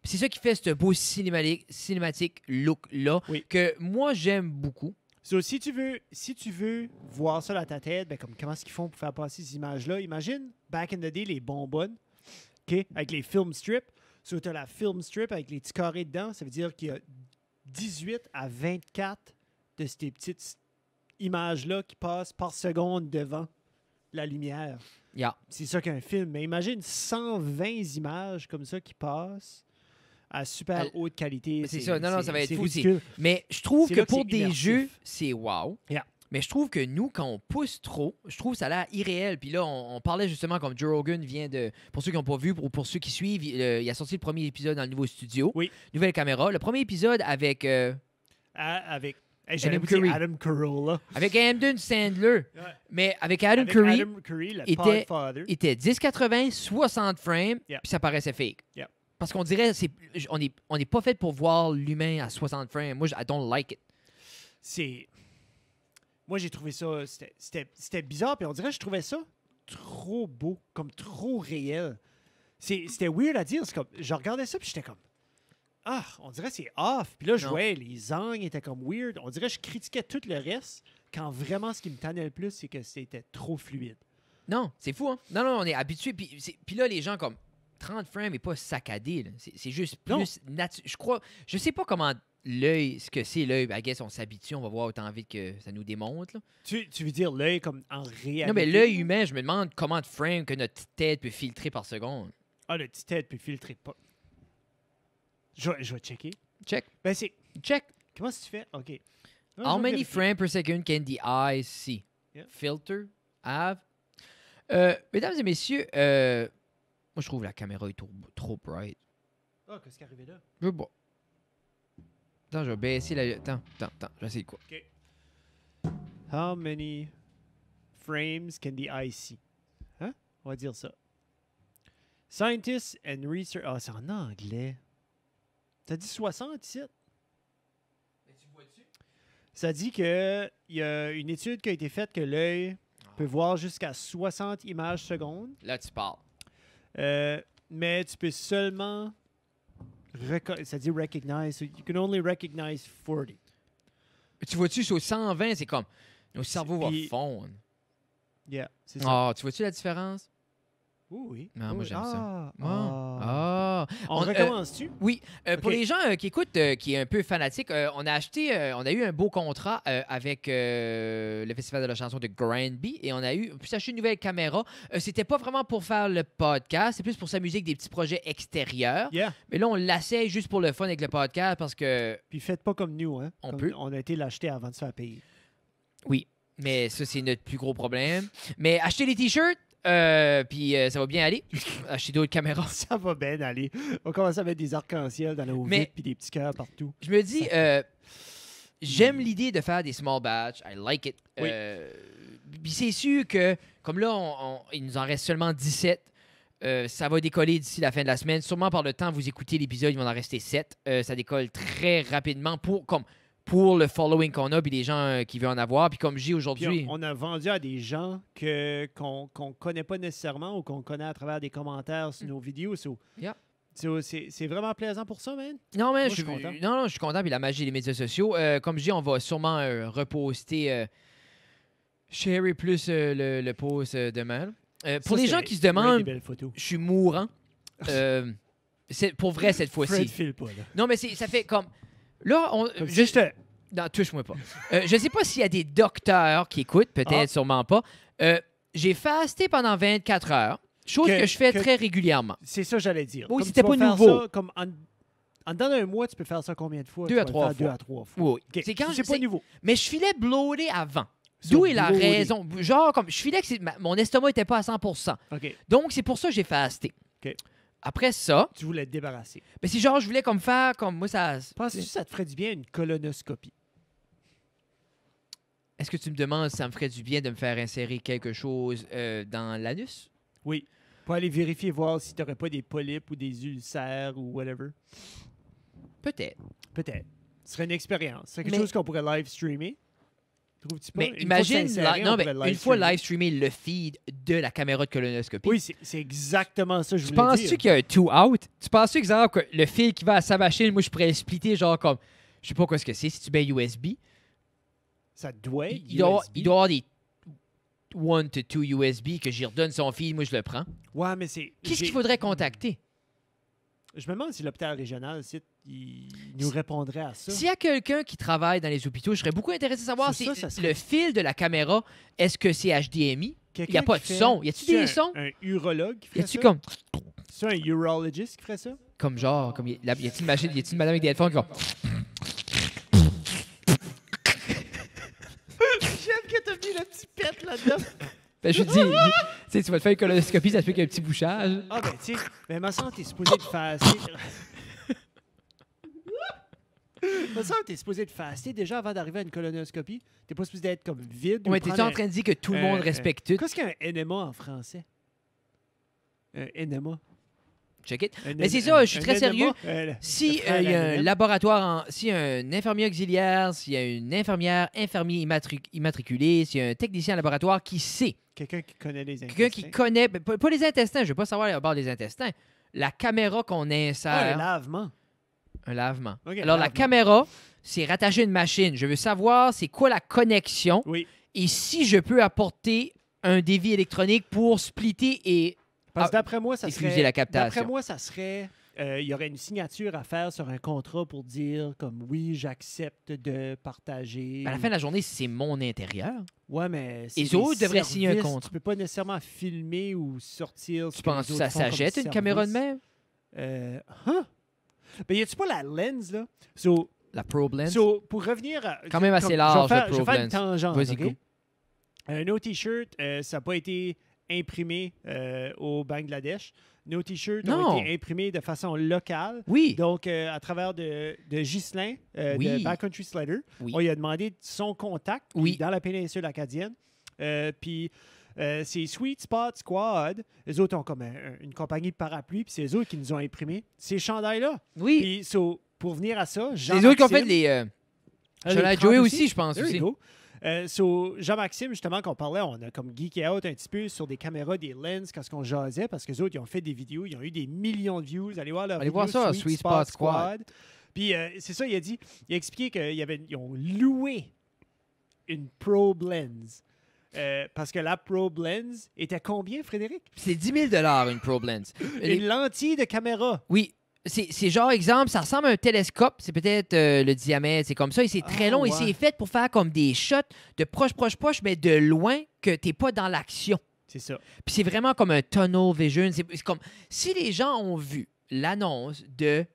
C'est ça qui fait ce beau cinématique, look-là que moi, j'aime beaucoup. So, si, tu veux, si tu veux voir ça dans ta tête, ben, comme, comment est-ce qu'ils font pour faire passer ces images-là? Imagine, back in the day, les bonbonnes avec les film strips. Si tu as la film strip avec les petits carrés dedans, ça veut dire qu'il y a 18 à 24 de ces petites images-là qui passent par seconde devant la lumière. C'est ça qu'un film. Mais imagine 120 images comme ça qui passent à super euh, haute qualité. C'est ça, non, non, ça va être fou. Mais je trouve que pour des jeux, c'est wow. Mais je trouve que nous, quand on pousse trop, je trouve ça a l'air irréel. Puis là, on, parlait justement comme Joe Rogan vient de. Pour ceux qui n'ont pas vu, ou pour ceux qui suivent, euh, il, a sorti le premier épisode dans le nouveau studio. Oui. Nouvelle caméra. Le premier épisode avec. Euh, avec. Adam, Adam Carolla. Avec Adam Sandler. Mais avec Adam Curry, Adam Curry était, 10 1080, 60 frames, puis ça paraissait fake. Parce qu'on dirait, on n'est on pas fait pour voir l'humain à 60 frames. Moi, I don't like it. C'est moi, j'ai trouvé ça. Euh, c'était bizarre. Puis on dirait que je trouvais ça trop beau, comme trop réel. C'était weird à dire. Comme, je regardais ça, puis j'étais comme. Ah, on dirait c'est off. Puis là, je voyais les angles étaient comme weird. On dirait que je critiquais tout le reste, quand vraiment ce qui me tannait le plus, c'est que c'était trop fluide. Non, c'est fou, hein? Non, non, on est habitué. Puis, puis là, les gens, comme 30 frames et pas saccadé. C'est juste plus naturel. Je crois, je sais pas comment l'œil, ce que c'est l'œil, ben, guess, on s'habitue, on va voir autant vite que ça nous démontre. Tu, tu veux dire l'œil comme en réalité? Non, mais l'œil humain, je me demande comment de frame que notre tête peut filtrer par seconde. Ah, notre tête peut filtrer pas. Je, vais- je vais checker. Check. Ben, c'est. Check. Comment ça tu fais? OK. How many frames per second can the eye see? Filter, have. Euh, mesdames et messieurs, euh, moi je trouve la caméra est trop, trop bright. Ah, qu'est-ce qui est arrivé là? Je sais Attends, je vais baisser la. Attends, attends, attends, j'essaie quoi. Ok. How many frames can the eye see? Hein? On va dire ça. Scientists and research. Ah, c'est en anglais. T'as dit 60 Mais tu vois-tu? Ça dit qu'il y a une étude qui a été faite que l'œil ah. peut voir jusqu'à 60 images secondes. Là, tu parles. Euh, mais tu peux seulement ça dit recognize. You can only recognize 40. Tu vois-tu, sur 120, c'est comme. Nos cerveaux vont fondre. Yeah, c'est ah, ça. oh, tu vois-tu la différence? Oui, oui. Non, moi, j'aime ça. Ah, ah. ah on, recommence-tu? Euh, oui. Euh, pour les gens euh, qui écoutent, qui est un peu fanatique, on a acheté, on a eu un beau contrat avec le Festival de la chanson de Granby et on a eu, on a acheté une nouvelle caméra. C'était pas vraiment pour faire le podcast, c'est plus pour s'amuser avec des petits projets extérieurs. Mais là, on l'essaye juste pour le fun avec le podcast parce que. Puis faites pas comme nous, hein? On a été l'acheter avant de se faire payer. Oui. Mais ça, c'est notre plus gros problème. Mais acheter les t-shirts, euh, puis euh, ça va bien aller. (laughs) Acheter d'autres caméras. (laughs) Ça va bien aller. On commence à mettre des arcs-en-ciel dans la et puis des petits cœurs partout. Je me dis, (laughs) euh, j'aime l'idée de faire des small batch. I like it. c'est sûr que, comme là, on, il nous en reste seulement 17. ça va décoller d'ici la fin de la semaine. Sûrement par le temps, vous écoutez l'épisode, il va en rester 7. ça décolle très rapidement pour comme pour le following qu'on a, puis les gens euh, qui veulent en avoir. Puis comme je aujourd'hui. On, a vendu à des gens que, qu'on ne connaît pas nécessairement ou qu'on connaît à travers des commentaires sur mm. nos vidéos. C'est vraiment plaisant pour ça, man. Non, mais je, suis content. Non, je suis content. Puis la magie des médias sociaux. Euh, comme je dis, on va sûrement euh, reposter Sherry plus le, le post demain. pour les gens qui se demandent, je suis mourant. C'est pour vrai cette fois-ci. Non, mais ça fait comme Là, on. Non, touche-moi pas. Euh, je sais pas s'il y a des docteurs qui écoutent, peut-être, ah. sûrement pas. Euh, j'ai fasté pendant 24 heures, chose Que- je fais très régulièrement. C'est ça que j'allais dire. Oui, c'était pas nouveau. comme en, en dedans d'un mois, tu peux faire ça combien de fois? Deux à trois fois. Deux à trois fois. Oui, C'est quand c'est pas nouveau. Mais je filais bloaté avant. D'où est la raison. Genre, comme je filais que mon estomac n'était pas à 100 Donc, c'est pour ça que j'ai fasté. OK. Après ça. Tu voulais te débarrasser. Mais ben, si, genre, je voulais comme faire, comme moi, ça. Penses-tu que ça te ferait du bien une colonoscopie? Est-ce que tu me demandes si ça me ferait du bien de me faire insérer quelque chose euh, dans l'anus? Oui. Pour aller vérifier, voir si tu n'aurais pas des polypes ou des ulcères ou whatever. Peut-être. Peut-être. Ce serait une expérience. C'est quelque chose qu'on pourrait live streamer. Mais imagine, non, mais une fois live streamé, le feed de la caméra de colonoscopie. Oui, c'est exactement ça. Je tu penses-tu qu'il y a un two-out? Tu penses-tu, exemple, que le fil qui va à sa machine, moi, je pourrais splitter, genre comme, je sais pas quoi ce que c'est, si tu mets USB. Ça doit être. Il, USB. Doit, il doit avoir des one to two USB que j'y redonne son fil, moi, je le prends. Ouais, mais c'est. Qu'est-ce qu'il faudrait contacter? Je me demande si l'hôpital régional, il nous répondrait à ça. S'il y a quelqu'un qui travaille dans les hôpitaux, je serais beaucoup intéressé à savoir si le fil de la caméra, est-ce que c'est HDMI? Il n'y a pas de son. Y a-tu des un, sons? Un urologue qui ferait y a il comme... C'est un urologist qui ferait ça? Comme genre, comme y, y a-t-il une, madame avec des headphones qui va... (laughs) J'aime que t'as mis la petite pète là-dedans. Ben, je te dis, tu tu vas te faire une colonoscopie, ça se fait qu'un petit bouchage. Ah, ben, tu sais, mais ben, ma soeur, t'es supposé de faire... (laughs) ma soeur, t'es supposé de sais, déjà avant d'arriver à une colonoscopie. T'es pas supposé d'être comme vide. Ouais, t'es-tu en train de dire que tout le monde respecte tout? Qu'est-ce qu'un NMA en français? Un NMA? check it. Mais c'est ça, je suis très sérieux. Si euh, un laboratoire, si un infirmier auxiliaire, s'il y a une infirmière, infirmier immatriculé, s'il y a un technicien en laboratoire qui sait. Quelqu'un qui connaît les intestins. Quelqu'un qui connaît, pas les intestins, je veux pas savoir les bord des intestins. La caméra qu'on ah, insère. un lavement. Un lavement. Alors la caméra, c'est rattacher une machine. Je veux savoir c'est quoi la connexion. Et si je peux apporter un débit électronique pour splitter et parce ah, d'après moi, ça serait. la D'après moi, ça serait. Il y aurait une signature à faire sur un contrat pour dire comme oui, j'accepte de partager. à la fin de la journée, c'est mon intérieur. Ouais, mais les autres devraient signer un contrat. Tu peux pas nécessairement filmer ou sortir. Tu penses que ça s'achète une caméra de main? euh, Ben, y a-tu pas la lens là La probe lens. pour revenir quand même assez large. Je la probe je Un autre t-shirt, euh, ça n'a pas été imprimés euh, au Bangladesh. Nos t-shirts ont été imprimés de façon locale. Oui. Donc, euh, à travers de, de Ghislain, euh, de Backcountry Slider. On lui a demandé son contact dans la péninsule acadienne. puis, c'est Sweet Spot Squad. Les autres ont comme une compagnie de parapluies, puis c'est eux qui nous ont imprimé ces chandails-là. Oui. Puis, pour venir à ça, Jean C'est eux qui ont fait ah, les. Joey aussi, je pense. Aussi. Euh, sur Jean-Maxime, justement, qu'on parlait, on a comme geeké out un petit peu sur des caméras, des lenses, parce qu'on jasait, parce que les autres, ils ont fait des vidéos, ils ont eu des millions de views. Allez voir leur vidéo, ça, Sweet, Spot, Squad. Puis euh, c'est ça, il a dit, il a expliqué qu'ils ont loué une Probe Lens. Euh, parce que la Probe Lens était combien, Frédéric? C'est 10 000 une Probe Lens. (laughs) une lentille de caméra. Oui, c'est genre exemple, ça ressemble à un télescope, c'est peut-être euh, le diamètre, c'est comme ça, et c'est ah, très long, et c'est fait pour faire comme des shots de proche, proche, proche, mais de loin que t'es pas dans l'action. C'est ça. Puis c'est vraiment comme un tonneau vision. C'est comme si les gens ont vu l'annonce de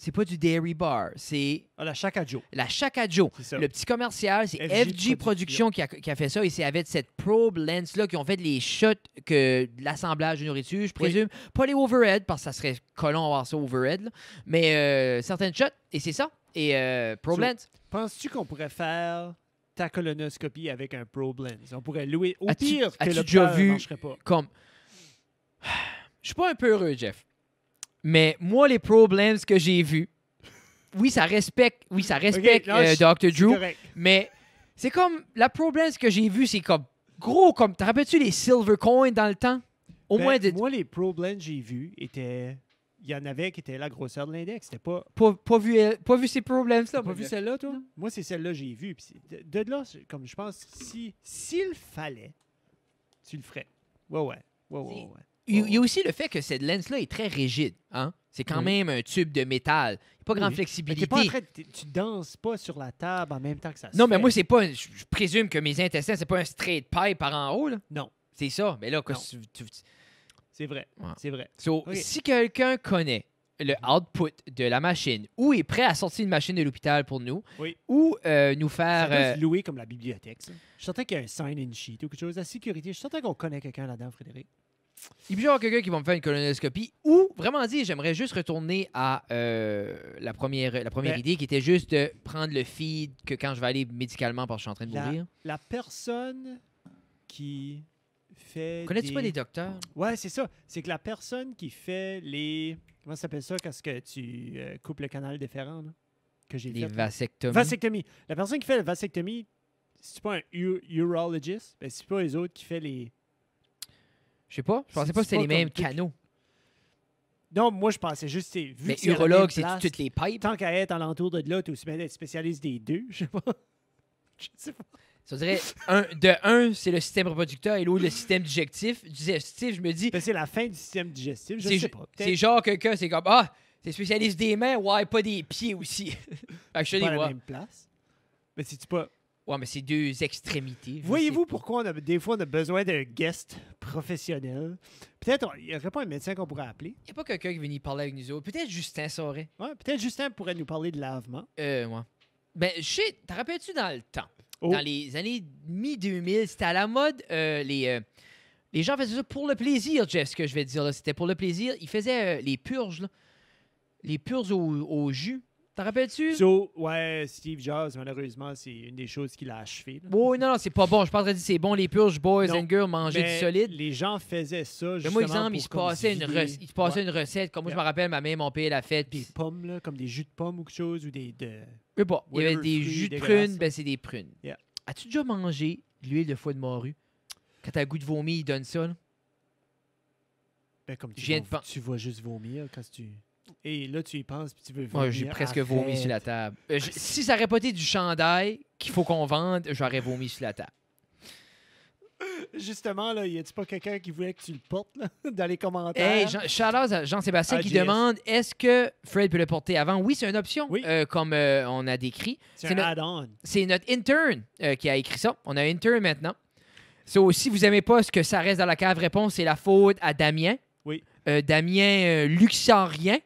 c'est pas du Dairy Bar, c'est. Ah, la Chacadjo. La Chacajo. Le petit commercial, c'est FG, Production qui a, fait ça et c'est avec cette Probe Lens-là qui ont fait les shots que l'assemblage de nourriture, je présume. Pas les overhead, parce que ça serait collant avoir ça overhead, mais euh, certaines shots et c'est ça. Et euh, Probe Lens. Penses-tu qu'on pourrait faire ta colonoscopie avec un Probe Lens? On pourrait louer au pire que le déjà vu Comme. (sighs) Je suis pas un peu heureux, Jeff. Mais moi, les problèmes que j'ai vus, oui, ça respecte, oui, ça respecte euh, Dr. Drew, mais c'est comme, la problème que j'ai vu, c'est comme gros, comme, te rappelles-tu les silver coins dans le temps? Ben, moi, les problèmes que j'ai vus étaient il y en avait qui étaient la grosseur de l'index. pas... pas... vu, pas ces problèmes-là. Pas vu celle-là, toi? Moi, c'est celle-là que j'ai vue. De, là, comme je pense, si s'il fallait, tu le ferais. Ouais, ouais. Ouais, ouais, ouais il y, a oh. aussi le fait que cette lens-là est très rigide. Hein? C'est quand même un tube de métal. Il n'y a pas grand flexibilité. en tu danses pas sur la table en même temps que ça se Non, mais moi, c'est pas. je présume que mes intestins, c'est pas un straight pipe par en haut. Là. Non. C'est ça. Mais là, tu, tu... C'est vrai. C'est vrai. Si quelqu'un connaît le output de la machine ou est prêt à sortir une machine de l'hôpital pour nous ou euh, nous faire. Euh, louer comme la bibliothèque. Je suis certain qu'il y a un sign-in sheet ou quelque chose. à sécurité, je suis certain qu'on connaît quelqu'un là-dedans, Frédéric. Il peut y avoir quelqu'un qui va me faire une colonoscopie ou vraiment dit, j'aimerais juste retourner à euh, la première, la première ben idée qui était juste de prendre le feed que quand je vais aller médicalement parce que je suis en train de mourir. La personne qui fait. Connais-tu des... pas des docteurs Ouais, c'est ça. C'est que la personne qui fait les. Comment ça s'appelle ça quand que tu euh, coupes le canal déférent que j'ai Les vasectomies. Vasectomie. La personne qui fait la vasectomie, c'est pas un urologiste, ben, c'est pas les autres qui fait les je sais pas. Je pensais pas que c'était les mêmes hein. canaux. Non, moi, je pensais juste, vu Mais urologue, c'est toutes les pipes. Tant qu'à être l'entour de là, tu es aussi bien spécialiste des deux, je sais pas. (laughs) Je sais pas. Ça dirait, un, de un, c'est le système reproducteur et l'autre, le système digestif. Digestif, je me dis. Ben, c'est la fin du système digestif, je sais pas. C'est genre quelqu'un, c'est comme, ah, c'est spécialiste des mains, ouais, pas des pieds aussi. (laughs) pas la même place. Mais c'est-tu pas. Ouais, mais c'est deux extrémités. Voyez-vous pourquoi on a, des fois on a besoin d'un guest professionnel? Peut-être qu'il n'y aurait pas un médecin qu'on pourrait appeler. Il n'y a pas quelqu'un qui venait y parler avec nous autres. Peut-être Justin saurait. Ouais, peut-être Justin pourrait nous parler de lavement. Euh, ouais. Ben, je sais, te rappelles-tu dans le temps? Oh. Dans les années mi-2000, c'était à la mode euh, les. Euh, les gens faisaient ça pour le plaisir, Jeff, ce que je vais te dire. C'était pour le plaisir. Ils faisaient euh, les purges, Les purges au jus. T'en rappelles-tu? ouais, Steve Jobs, malheureusement, c'est une des choses qu'il a achevé. Oui, non, non, c'est pas bon. Je pense que c'est bon, les purges, boys and girls, manger du solide. Les gens faisaient ça, justement. Mais moi, exemple, il se passait, une, une recette. Comme moi, je me rappelle, ma mère, mon père l'a fête. Des pommes, là, comme des jus de pommes ou quelque chose, ou des. De... il y avait des jus de prunes, ben c'est des prunes. As-tu déjà mangé l'huile de foie de morue? Quand t'as goût de vomi, il donne ça, là? Ben, comme tu, tu vois juste vomir quand tu. Et là, tu y penses, puis tu veux Ouais, j'ai presque vomi sur la table. Euh, ah, si ça aurait pas été du chandail qu'il faut qu'on vende, j'aurais vomi sur la table. Justement, là, y a il pas quelqu'un qui voulait que tu le portes (laughs) dans les commentaires? Hey, Jean, Jean-Sébastien ah, qui demande est-ce que Fred peut le porter avant? Oui, c'est une option, euh, comme euh, on a décrit. C'est un add-on. C'est notre intern qui a écrit ça. On a un intern maintenant. si vous n'aimez pas ce que ça reste dans la cave, réponse c'est la faute à Damien. Oui. Damien Luxorien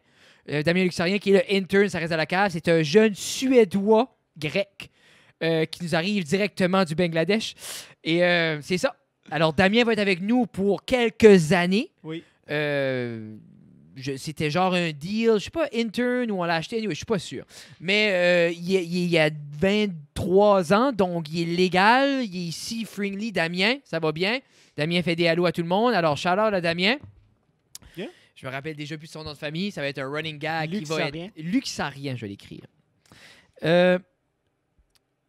euh, Damien Luxarien, qui est le intern, ça reste à la cave. C'est un jeune Suédois grec euh, qui nous arrive directement du Bangladesh. Et euh, c'est ça. Alors, Damien va être avec nous pour quelques années. Oui. C'était genre un deal, je sais pas, intern ou on l'a acheté, je suis pas sûr. Mais il, y a 23 ans, donc il est légal. Il est ici, friendly Damien, ça va bien. Damien fait des allos à tout le monde. Alors, shout à Damien. Je me rappelle déjà plus son nom de famille. Ça va être un running gag luxarien qui va je l'écrire. Euh...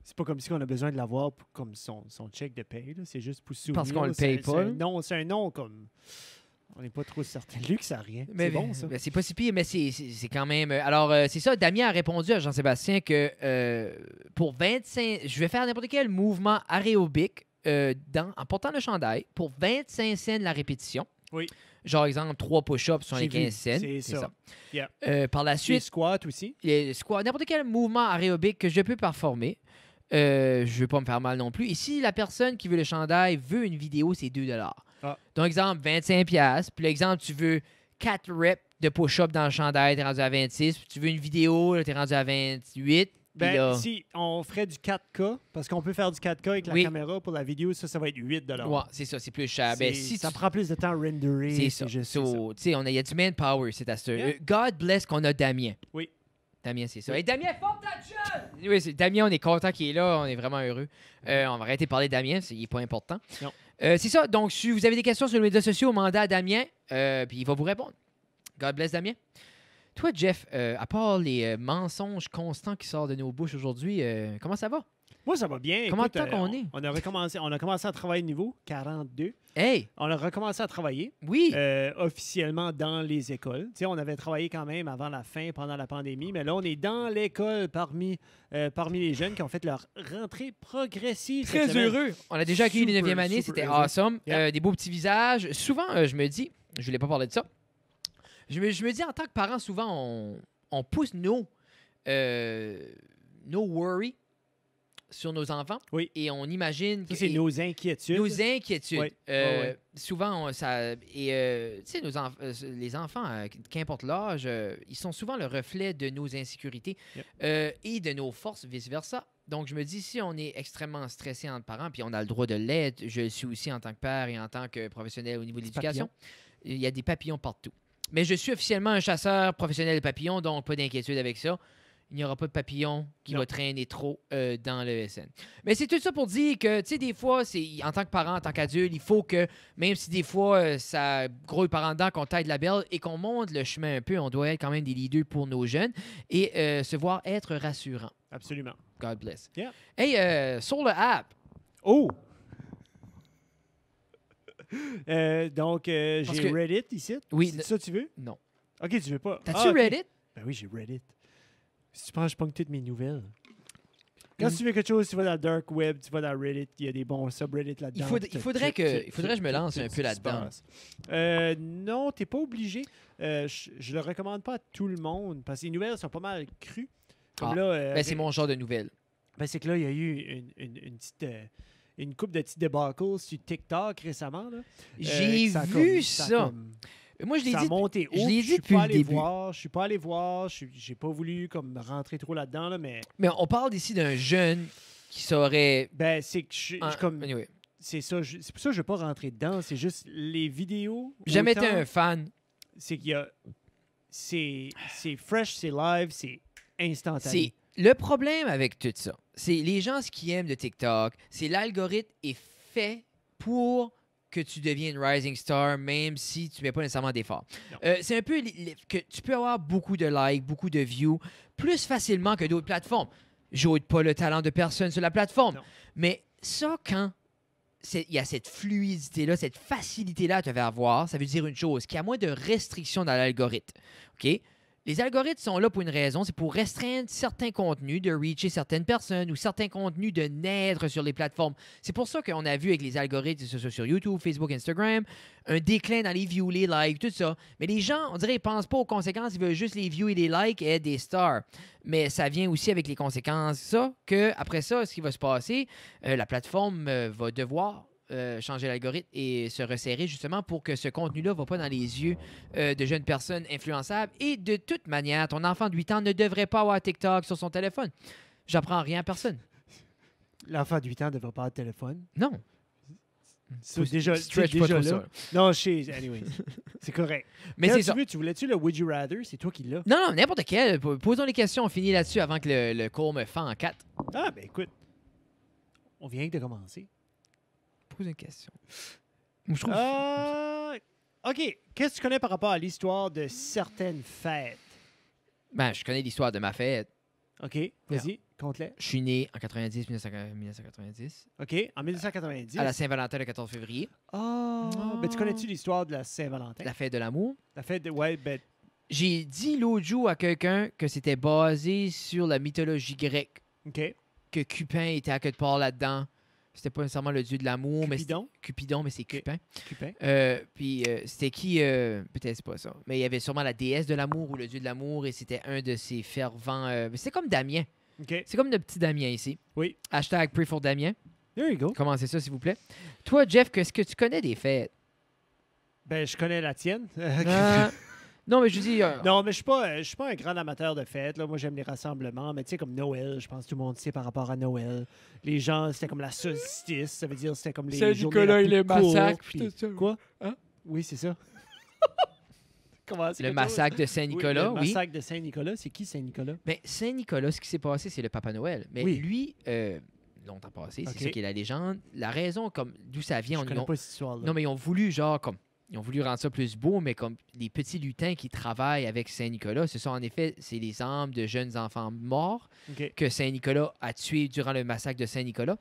C'est pas comme si on a besoin de l'avoir comme son, son check de paye. C'est juste pour souvenir. Parce qu'on le paye pas. Non, c'est un nom comme. On n'est pas trop certain. (laughs) Luxe rien. C'est bon, ça. c'est pas si pire, mais c'est quand même. Euh, alors, euh, c'est ça. Damien a répondu à Jean-Sébastien que euh, pour 25. Je vais faire n'importe quel mouvement aérobique dans, en portant le chandail pour 25 scènes la répétition. Oui genre exemple trois push-ups sur les 15 scènes. C'est ça. Euh, par la suite. Les squats aussi. Les squats, n'importe quel mouvement aérobique que je peux performer. Euh, je ne veux pas me faire mal non plus. Et si la personne qui veut le chandail veut une vidéo, c'est 2 dollars. Ah. Donc, exemple, 25$. Puis, l'exemple, tu veux 4 reps de push-up dans le chandail, tu es rendu à 26. Puis, tu veux une vidéo, tu es rendu à 28. Ben, si on ferait du 4K, parce qu'on peut faire du 4K avec la caméra pour la vidéo, ça, ça va être 8 Ouais, c'est ça, c'est plus cher. Ben, si ça prend plus de temps à renderer. C'est ça. On a, il y a du manpower, c'est à euh, God bless qu'on a Damien. Oui. Damien, c'est ça. Et Damien, forme ta Oui, Damien, on est content qu'il est là, on est vraiment heureux. Euh, on va arrêter de parler de Damien, C'est il n'est pas important. Euh, c'est ça, donc si vous avez des questions sur les médias sociaux, mandat à Damien, puis il va vous répondre. God bless Damien. Toi, Jeff, euh, à part les euh, mensonges constants qui sortent de nos bouches aujourd'hui, euh, comment ça va? Moi, ça va bien. Comment de qu'on est? On a, recommencé, on a commencé à travailler niveau 42. Hey! On a recommencé à travailler. Oui. officiellement dans les écoles. Tu sais, on avait travaillé quand même avant la fin, pendant la pandémie, mais là, on est dans l'école parmi, parmi les jeunes qui ont fait leur rentrée progressive. Très heureux. On a déjà accueilli une les 9e année. C'était awesome. des beaux petits visages. Souvent, je me dis, je ne voulais pas parler de ça, je me, dis, en tant que parent, souvent, on, pousse euh, nos, worries sur nos enfants. Et on imagine. Ça, c'est nos inquiétudes. Nos inquiétudes. Euh, souvent, ça. Et, euh, tu sais, les enfants, qu'importe l'âge, ils sont souvent le reflet de nos insécurités et de nos forces, vice-versa. Donc, je me dis, si on est extrêmement stressé en tant parent, puis on a le droit de l'aide, je le suis aussi en tant que père et en tant que professionnel au niveau de l'éducation, il y a des papillons partout. Mais je suis officiellement un chasseur professionnel de papillons, donc pas d'inquiétude avec ça. Il n'y aura pas de papillon qui va traîner trop euh, dans le SN. Mais c'est tout ça pour dire que, tu sais, des fois, c'est en tant que parent, en tant qu'adulte, il faut que, même si des fois, euh, ça grouille par en dedans, qu'on taille de la belle et qu'on monte le chemin un peu, on doit être quand même des leaders pour nos jeunes et euh, se voir être rassurant. Absolument. God bless. Yeah. Hey, sur le app. Oh! (laughs) Euh, donc, euh, j'ai Reddit ici. Oui, C'est ça, tu veux? Non. Ok, tu veux pas. T'as-tu ah, Reddit? Ben oui, j'ai Reddit. Si tu penses je pogne toutes mes nouvelles. Quand mm. tu veux quelque chose, tu vas dans dark web, tu vas dans Reddit, il y a des bons subreddits là-dedans. il faudrait que, il faudrait je me lance un peu là-dedans. Euh, non, t'es pas obligé. Euh, je, ne le recommande pas à tout le monde parce que les nouvelles sont pas mal crues. Ah, ben, c'est mon genre de nouvelles. ben, c'est que là, il y a eu une, petite, une coupe de petits débacles sur TikTok récemment. Là, euh, J'ai vu ça. moi, je l'ai dit, monté je ne Voir, je suis pas allé voir, je n'ai pas voulu comme rentrer trop là-dedans, mais... Mais on parle ici d'un jeune qui saurait... Ben, c'est que comme... C'est ça, c'est pour ça que je ne vais pas rentrer dedans, c'est juste les vidéos... Jamais été un fan. C'est qu'il y a... C'est, c'est fresh, c'est live, c'est instantané. C'est le problème avec tout ça c'est les gens ce aiment de TikTok, c'est l'algorithme est fait pour que tu deviennes rising star, même si tu mets pas nécessairement d'efforts. Euh, c'est un peu que tu peux avoir beaucoup de likes, beaucoup de views, plus facilement que d'autres plateformes. J'ôte pas le talent de personne sur la plateforme. Mais ça, quand il y a cette fluidité-là, cette facilité-là à te faire voir, ça veut dire une chose, qu'il y a moins de restrictions dans l'algorithme. OK? Les algorithmes sont là pour une raison, c'est pour restreindre certains contenus, de reacher certaines personnes ou certains contenus de naître sur les plateformes. C'est pour ça qu'on a vu avec les algorithmes sur, YouTube, Facebook, Instagram, un déclin dans les views, les likes, tout ça. Mais les gens, on dirait, ils pensent pas aux conséquences, ils veulent juste les views et les likes et des stars. Mais ça vient aussi avec les conséquences, ça, que après ça, ce qui va se passer, euh, la plateforme euh, va devoir euh, changer l'algorithme et se resserrer justement pour que ce contenu-là ne va pas dans les yeux euh, de jeunes personnes influençables. Et de toute manière, ton enfant de 8 ans ne devrait pas avoir TikTok sur son téléphone. J'apprends rien à personne. L'enfant de 8 ans ne devrait pas avoir de téléphone. Non. C'est déjà, déjà là. Non, Anyway, c'est correct. (laughs) Mais c'est tu voulais-tu le Would You Rather C'est toi qui l'as. Non, non, n'importe quel. Posons les questions. On finit là-dessus avant que le, cours me fasse en quatre. Ah, ben écoute. On vient de commencer pose une question. Euh, OK. Qu'est-ce que tu connais par rapport à l'histoire de certaines fêtes? Ben, je connais l'histoire de ma fête. OK. Vas-y, compte-la. Je suis né en 90, 1990. OK. En 1990. À la Saint-Valentin, le 14 février. Oh. Ben, tu connais-tu l'histoire de la Saint-Valentin? La fête de l'amour. La fête de... Ouais, ben... J'ai dit l'autre jour à quelqu'un que c'était basé sur la mythologie grecque. OK. Que Cupin était à quelque part là-dedans c'était pas nécessairement le dieu de l'amour, mais Cupidon. Cupidon, mais c'est Cupin. Cupin. Euh, puis euh, c'était qui euh, Peut-être c'est pas ça. Mais il y avait sûrement la déesse de l'amour ou le dieu de l'amour et c'était un de ses fervents. mais c'est comme Damien. C'est comme le petit Damien ici. Oui. Hashtag pray for Damien. There you go. Commencez ça, s'il vous plaît. Toi, Jeff, qu'est-ce que tu connais des fêtes Ben, je connais la tienne. Ah. (laughs) Non, mais je dis. Euh, non, mais je suis pas, euh, suis pas un grand amateur de fêtes. Là. Moi, j'aime les rassemblements, mais tu sais, comme Noël, je pense que tout le monde sait par rapport à Noël. Les gens, c'était comme la solstice, ça veut dire c'était comme les. saint Nicolas et les massacres. Quoi? Hein? Oui, c'est ça. (laughs) le massacre de Saint-Nicolas, Le massacre de Saint-Nicolas, c'est qui Saint-Nicolas? Mais ben, Saint-Nicolas, ce qui s'est passé, c'est le Papa Noël. Mais lui. Euh, longtemps passé. C'est ça qui est la légende. La raison comme d'où ça vient, on, connais pas Non, mais ils ont voulu genre comme ils ont voulu rendre ça plus beau, mais comme les petits lutins qui travaillent avec Saint-Nicolas, ce sont en effet c'est les âmes de jeunes enfants morts que Saint-Nicolas a tués durant le massacre de Saint-Nicolas.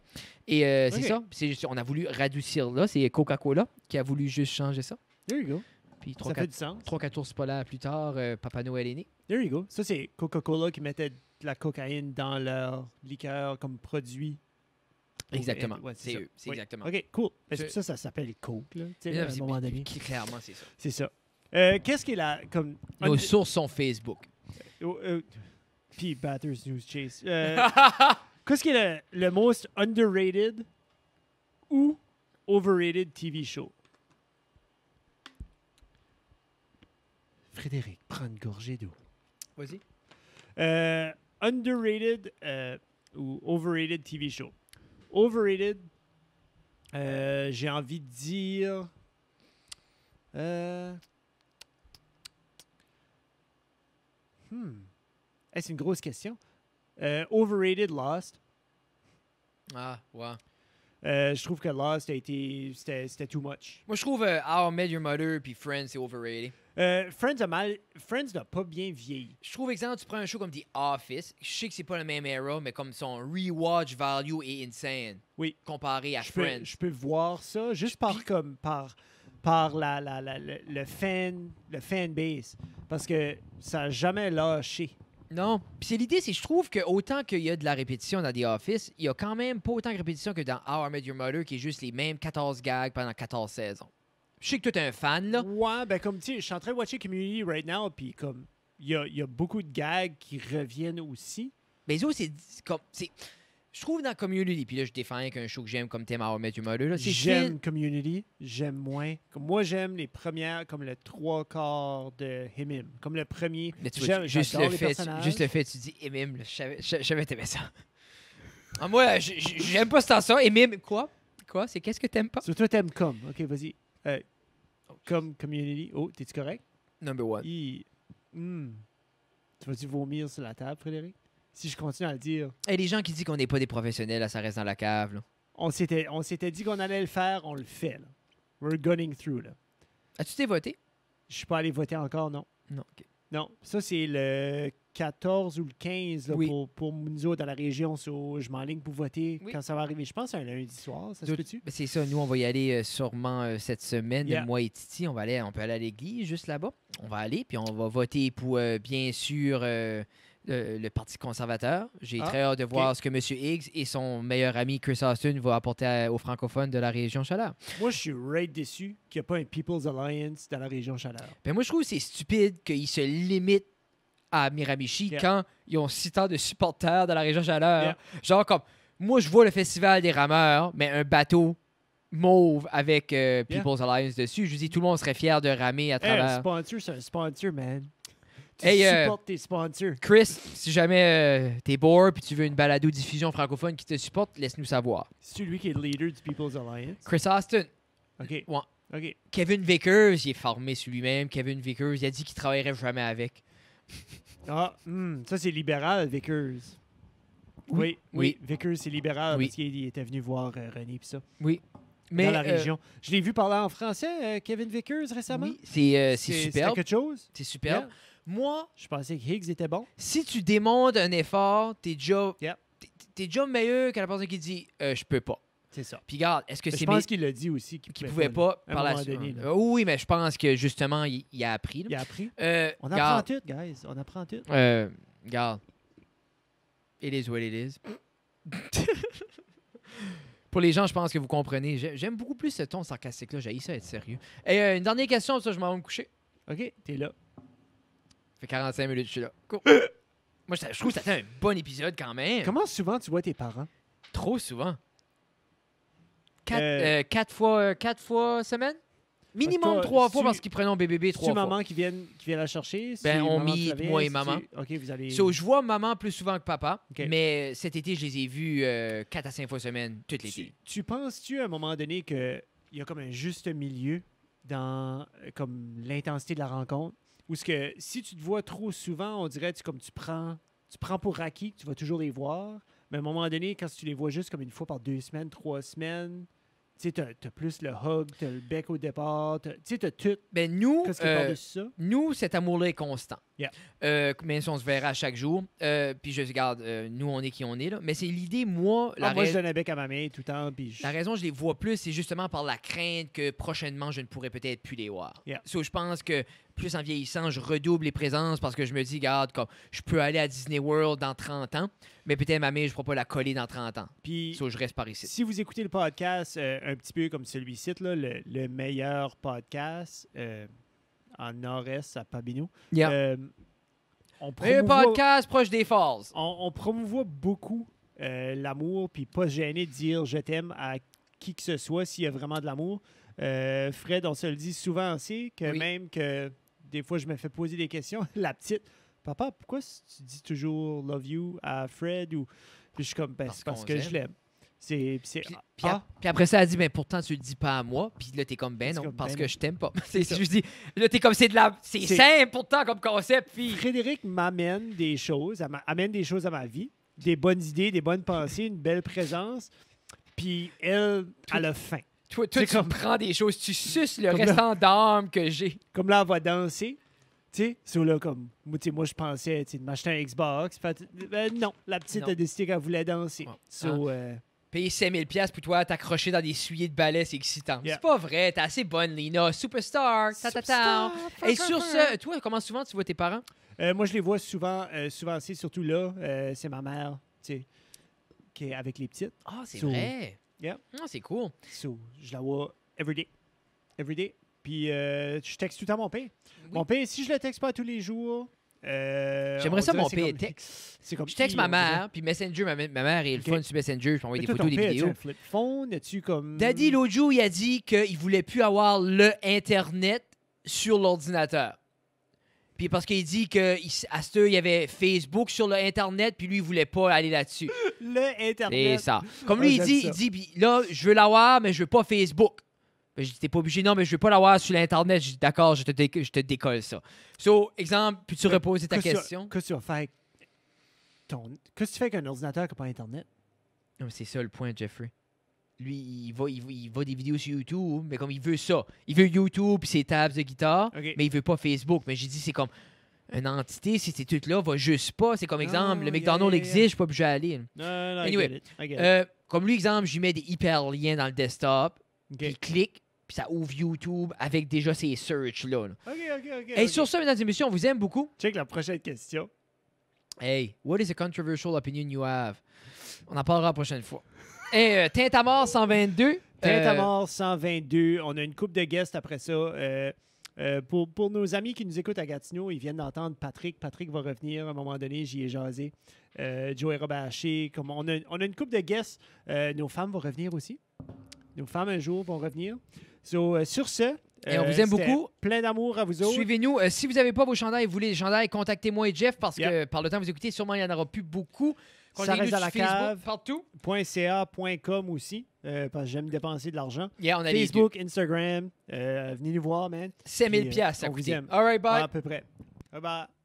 Et euh, c'est ça, on a voulu radoucir là, c'est Coca-Cola qui a voulu juste changer ça. There you go. Puis ça fait du sens. 3 14 polaires plus tard, euh, Papa Noël est né. There you go. Ça, c'est Coca-Cola qui mettait de la cocaïne dans leur liqueur comme produit euh, exactement. c'est eux. C'est exactement. OK, cool. Parce que ça, ça s'appelle Coke, là. À un moment donné. Clairement, c'est ça. C'est ça. Euh, qu'est-ce qu'il est la. Comme... Nos sources sont Facebook. Euh, oh, euh puis Batters News Chase. (laughs) Qu'est-ce qu'il est le, le most underrated ou overrated TV show? Frédéric, prends une gorgée d'eau. Vas-y. underrated ou overrated TV show? Overrated. Euh, j'ai envie de dire. Euh, hmm. Eh, c'est une grosse question. Euh, overrated Lost. Ah, ouais. je trouve que Lost a été. C'était too much. Moi, je trouve How I Met Your Mother puis Friends, c'est overrated. Euh, Friends a mal. Friends n'a pas bien vieilli. Je trouve, exemple, tu prends un show comme The Office. Je sais que c'est pas la même era, mais comme son rewatch value est insane. Oui. Comparé à Friends. je peux voir ça juste par, comme, par, par la, le, fan, le fan base. Parce que ça n'a jamais lâché. Non. Puis c'est l'idée, c'est je trouve que autant qu'il y a de la répétition dans The Office, il y a quand même pas autant de répétition que dans How I Met Your Mother, qui est juste les mêmes 14 gags pendant 14 saisons. Je sais que tu es un fan, là. Ouais, ben comme tu sais, je suis en train de watcher Community right now, puis comme, il y a, y a, beaucoup de gags qui reviennent aussi. Mais eux, c'est comme. Je trouve dans Community, puis là, je défends un show que j'aime comme Thème à Met Là, là. J'aime Community, j'aime moins. moi, j'aime les premières, comme le trois quarts de Himim. Comme le premier. Mais tu vois, juste, le fait, que juste le fait, tu dis Himim, je savais t'aimais ça. Ah, moi, j'aime pas ce temps-là. Himim, quoi? Quoi? C'est qu'est-ce que t'aimes pas? Surtout, t'aimes comme. OK, vas-y. Euh, oh, comme community. Oh, t'es-tu correct? Number one. Hmm. Tu vas-tu vomir sur la table, Frédéric? Si je continue à le dire. Et les gens qui disent qu'on n'est pas des professionnels, ça reste dans la cave. On s'était, dit qu'on allait le faire, on le fait. Là. We're gunning through. As-tu été voté? Je suis pas allé voter encore, non. Non, Non, ça c'est le 14 ou le 15 pour, nous autres dans la région. je je m'enligne pour voter quand ça va arriver. Je pense à un lundi soir, ça se tu ben, C'est ça. Nous, on va y aller euh, sûrement euh, cette semaine. Moi et Titi, on, va aller, on peut aller à l'église juste là-bas. On va aller, puis on va voter pour, euh, bien sûr, le Parti conservateur. J'ai ah, très hâte de voir ce que M. Higgs et son meilleur ami Chris Austin vont apporter aux francophones de la région Chaleur. Moi, je suis right déçu qu'il n'y a pas un People's Alliance dans la région Chaleur. Ben, moi, je trouve que c'est stupide qu'ils se limitent à Miramichi quand ils ont si tant de supporters dans la région chaleur. Genre comme, moi je vois le festival des rameurs, mais un bateau mauve avec euh, People's Alliance dessus. Je dis, tout le monde serait fier de ramer à travers. Hey, un sponsor, c'est un sponsor, man. Tu euh, supportes tes sponsors. Chris, si jamais euh, t'es bored puis tu veux une balado diffusion francophone qui te supporte, laisse-nous savoir. C'est lui qui est leader du People's Alliance. Chris Austin. OK. Kevin Vickers, il est formé sur lui-même. Kevin Vickers, il a dit qu'il travaillerait jamais avec. Ah, hmm, ça, c'est libéral, Vickers. Oui, oui. Vickers, c'est libéral parce qu'il était venu voir euh, René et ça. Oui. Mais, dans la euh, région. Je l'ai vu parler en français, euh, Kevin Vickers, récemment. Oui, c'est super. C'est quelque chose. C'est super. Moi, je pensais que Higgs était bon. Si tu démontes un effort, t'es déjà, t'es déjà meilleur que la personne qui dit Je peux pas. C'est ça. Puis regarde, est-ce que c'est. Je pense qu'il l'a dit aussi qu'il pouvait, pas, par la suite. oui, mais je pense que justement, il, a appris. Il a appris. Euh, on apprend tout, guys. On apprend tout. Euh, regarde. It is what (laughs) Pour les gens, je pense que vous comprenez. J'aime beaucoup plus ce ton sarcastique-là. J'ai ça être sérieux. Et euh, une dernière question, ça, je m'en vais me coucher. OK, t'es là. Ça fait 45 minutes, je suis là. Cool. (laughs) Moi, je trouve que fait un bon épisode quand même. Comment souvent tu vois tes parents? Trop souvent. Quatre, euh, euh, quatre fois, euh, quatre fois semaine? Minimum ah, trois fois parce qu'ils prenaient bébé trois fois. maman qui viennent qui vient la chercher? Ben, on mit moi et maman. OK, vous allez... je vois maman plus souvent que papa, mais cet été, je les ai vus quatre à cinq fois semaine, toutes l'été. Tu, tu penses-tu à un moment donné qu'il y a comme un juste milieu dans comme l'intensité de la rencontre? Ou est-ce que si tu te vois trop souvent, on dirait que comme tu prends, tu prends pour acquis que tu vas toujours les voir, mais à un moment donné, quand tu les vois juste comme une fois par deux semaines, trois semaines, tu sais, t'as plus le hug, t'as le bec au départ, tu sais, t'as tout. Ben nous, euh, nous, cet amour-là est constant. Yeah. Euh, mais on se verra chaque jour. Euh, puis je regarde, euh, nous, on est qui on est. Là. Mais c'est l'idée, moi. Ah, la moi, je donne un bec à ma main tout le temps. La raison je les vois plus, c'est justement par la crainte que prochainement, je ne pourrais peut-être plus les voir. Yeah. So, je pense que plus en vieillissant, je redouble les présences parce que je me dis, regarde, je peux aller à Disney World dans 30 ans, mais peut-être ma mère, je ne pourrai pas la coller dans 30 ans. Puis je reste par ici. Si vous écoutez le podcast un petit peu comme celui-ci, le, le meilleur podcast en nord-est à Pabineau. Euh, on Un podcast proche des Falls. On, promouvoit beaucoup euh, l'amour, puis pas gêner de dire je t'aime à qui que ce soit s'il y a vraiment de l'amour. Euh, Fred, on se le dit souvent aussi, que même que des fois je me fais poser des questions, (laughs) la petite, papa, pourquoi tu dis toujours love you à Fred ou. Puis je suis comme, «Ben, parce, que je l'aime. C'est. Ah. Puis, après ça, elle dit, mais pourtant, tu le dis pas à moi. Puis là, t'es comme, ben non, parce ben que je t'aime pas. (laughs) c'est je dis, là, t'es comme, c'est de la. C'est simple pourtant comme concept. Puis... Frédéric m'amène des choses, amène des choses à ma vie, des bonnes idées, des bonnes pensées, une belle présence. Puis elle, Tout... elle a faim. tu prends des choses, tu suces le restant d'âme que j'ai. Comme là, elle va danser. Tu sais, so là, comme, moi, je pensais de m'acheter un Xbox. Euh, non, la petite a décidé qu'elle voulait danser. Hein? Euh, payer 5000 pièces pour toi t'accrocher dans des souliers de balais, c'est excitant. C'est pas vrai, t'es assez bonne, Lina. Superstar, ta Et sur ce, toi, comment souvent tu vois tes parents? Euh, moi, je les vois souvent, euh, souvent surtout là, euh, c'est ma mère, tu sais, qui est avec les petites. Ah, c'est vrai. Yeah. Ah, c'est cool. So, je la vois everyday. day. Puis, euh, je texte tout le temps mon père. Mon père, si je le texte pas tous les jours, euh, J'aimerais ça, mon père (laughs) Je texte ma mère, puis Messenger, ma, mère est le phone fun sur Messenger, je envoyer des photos, des vidéos. Daddy, l'autre il a dit qu'il voulait plus avoir le Internet sur l'ordinateur. Puis parce qu'il dit que ce il y avait Facebook sur le internet puis lui il voulait pas aller là-dessus. (laughs) le internet. C'est ça. Comme ah, lui il dit, il dit là je veux l'avoir mais je veux pas Facebook. Ben, je pas obligé, non, mais je vais pas l'avoir sur l'Internet. Je d'accord, je te, je te décolle ça. So, exemple, puis tu reposes ta question. Qu'est-ce que tu vas faire Qu'est-ce que tu fais avec un ordinateur qui n'a pas Internet? c'est ça le point, Jeffrey. Lui, il va, il, va, des vidéos sur YouTube, mais comme il veut ça. Il veut YouTube et ses tabs de guitare, mais il veut pas Facebook. Mais j'ai dit, c'est comme une entité, si c'est tout là, va juste pas. C'est comme exemple, le McDonald's existe, je suis pas obligé d'aller. anyway, euh, comme lui, exemple, je lui mets des hyperliens dans le desktop, il clique, puis ça ouvre YouTube avec déjà ces search là OK, OK, OK. Et sur ça, mesdames et messieurs, on vous aime beaucoup. Check la prochaine question. Hey, what is a controversial opinion you have? On en parlera la prochaine fois. (laughs) Et euh, 122. Tintamar 122. On a une coupe de guests après ça. Euh, euh, pour, pour, nos amis qui nous écoutent à Gatineau, ils viennent d'entendre Patrick. Patrick va revenir à un moment donné, j'y ai jasé. Euh, Joey Robaché, on a, on a une coupe de guests. nos femmes vont revenir aussi. Nos femmes un jour vont revenir. Euh, sur ce, et on euh, vous aime beaucoup. Plein d'amour à vous autres. Suivez-nous. Euh, si vous n'avez pas vos chandails vous voulez les chandails, contactez-moi et Jeff parce que par le temps que vous écoutez, sûrement il n'y en aura plus beaucoup. Ça reste à la cave. Partout. aussi. parce que j'aime dépenser de l'argent. Facebook, Instagram. venez nous voir, man. 5000 pièces ça vous aime. All right, bye. À peu près. Bye bye.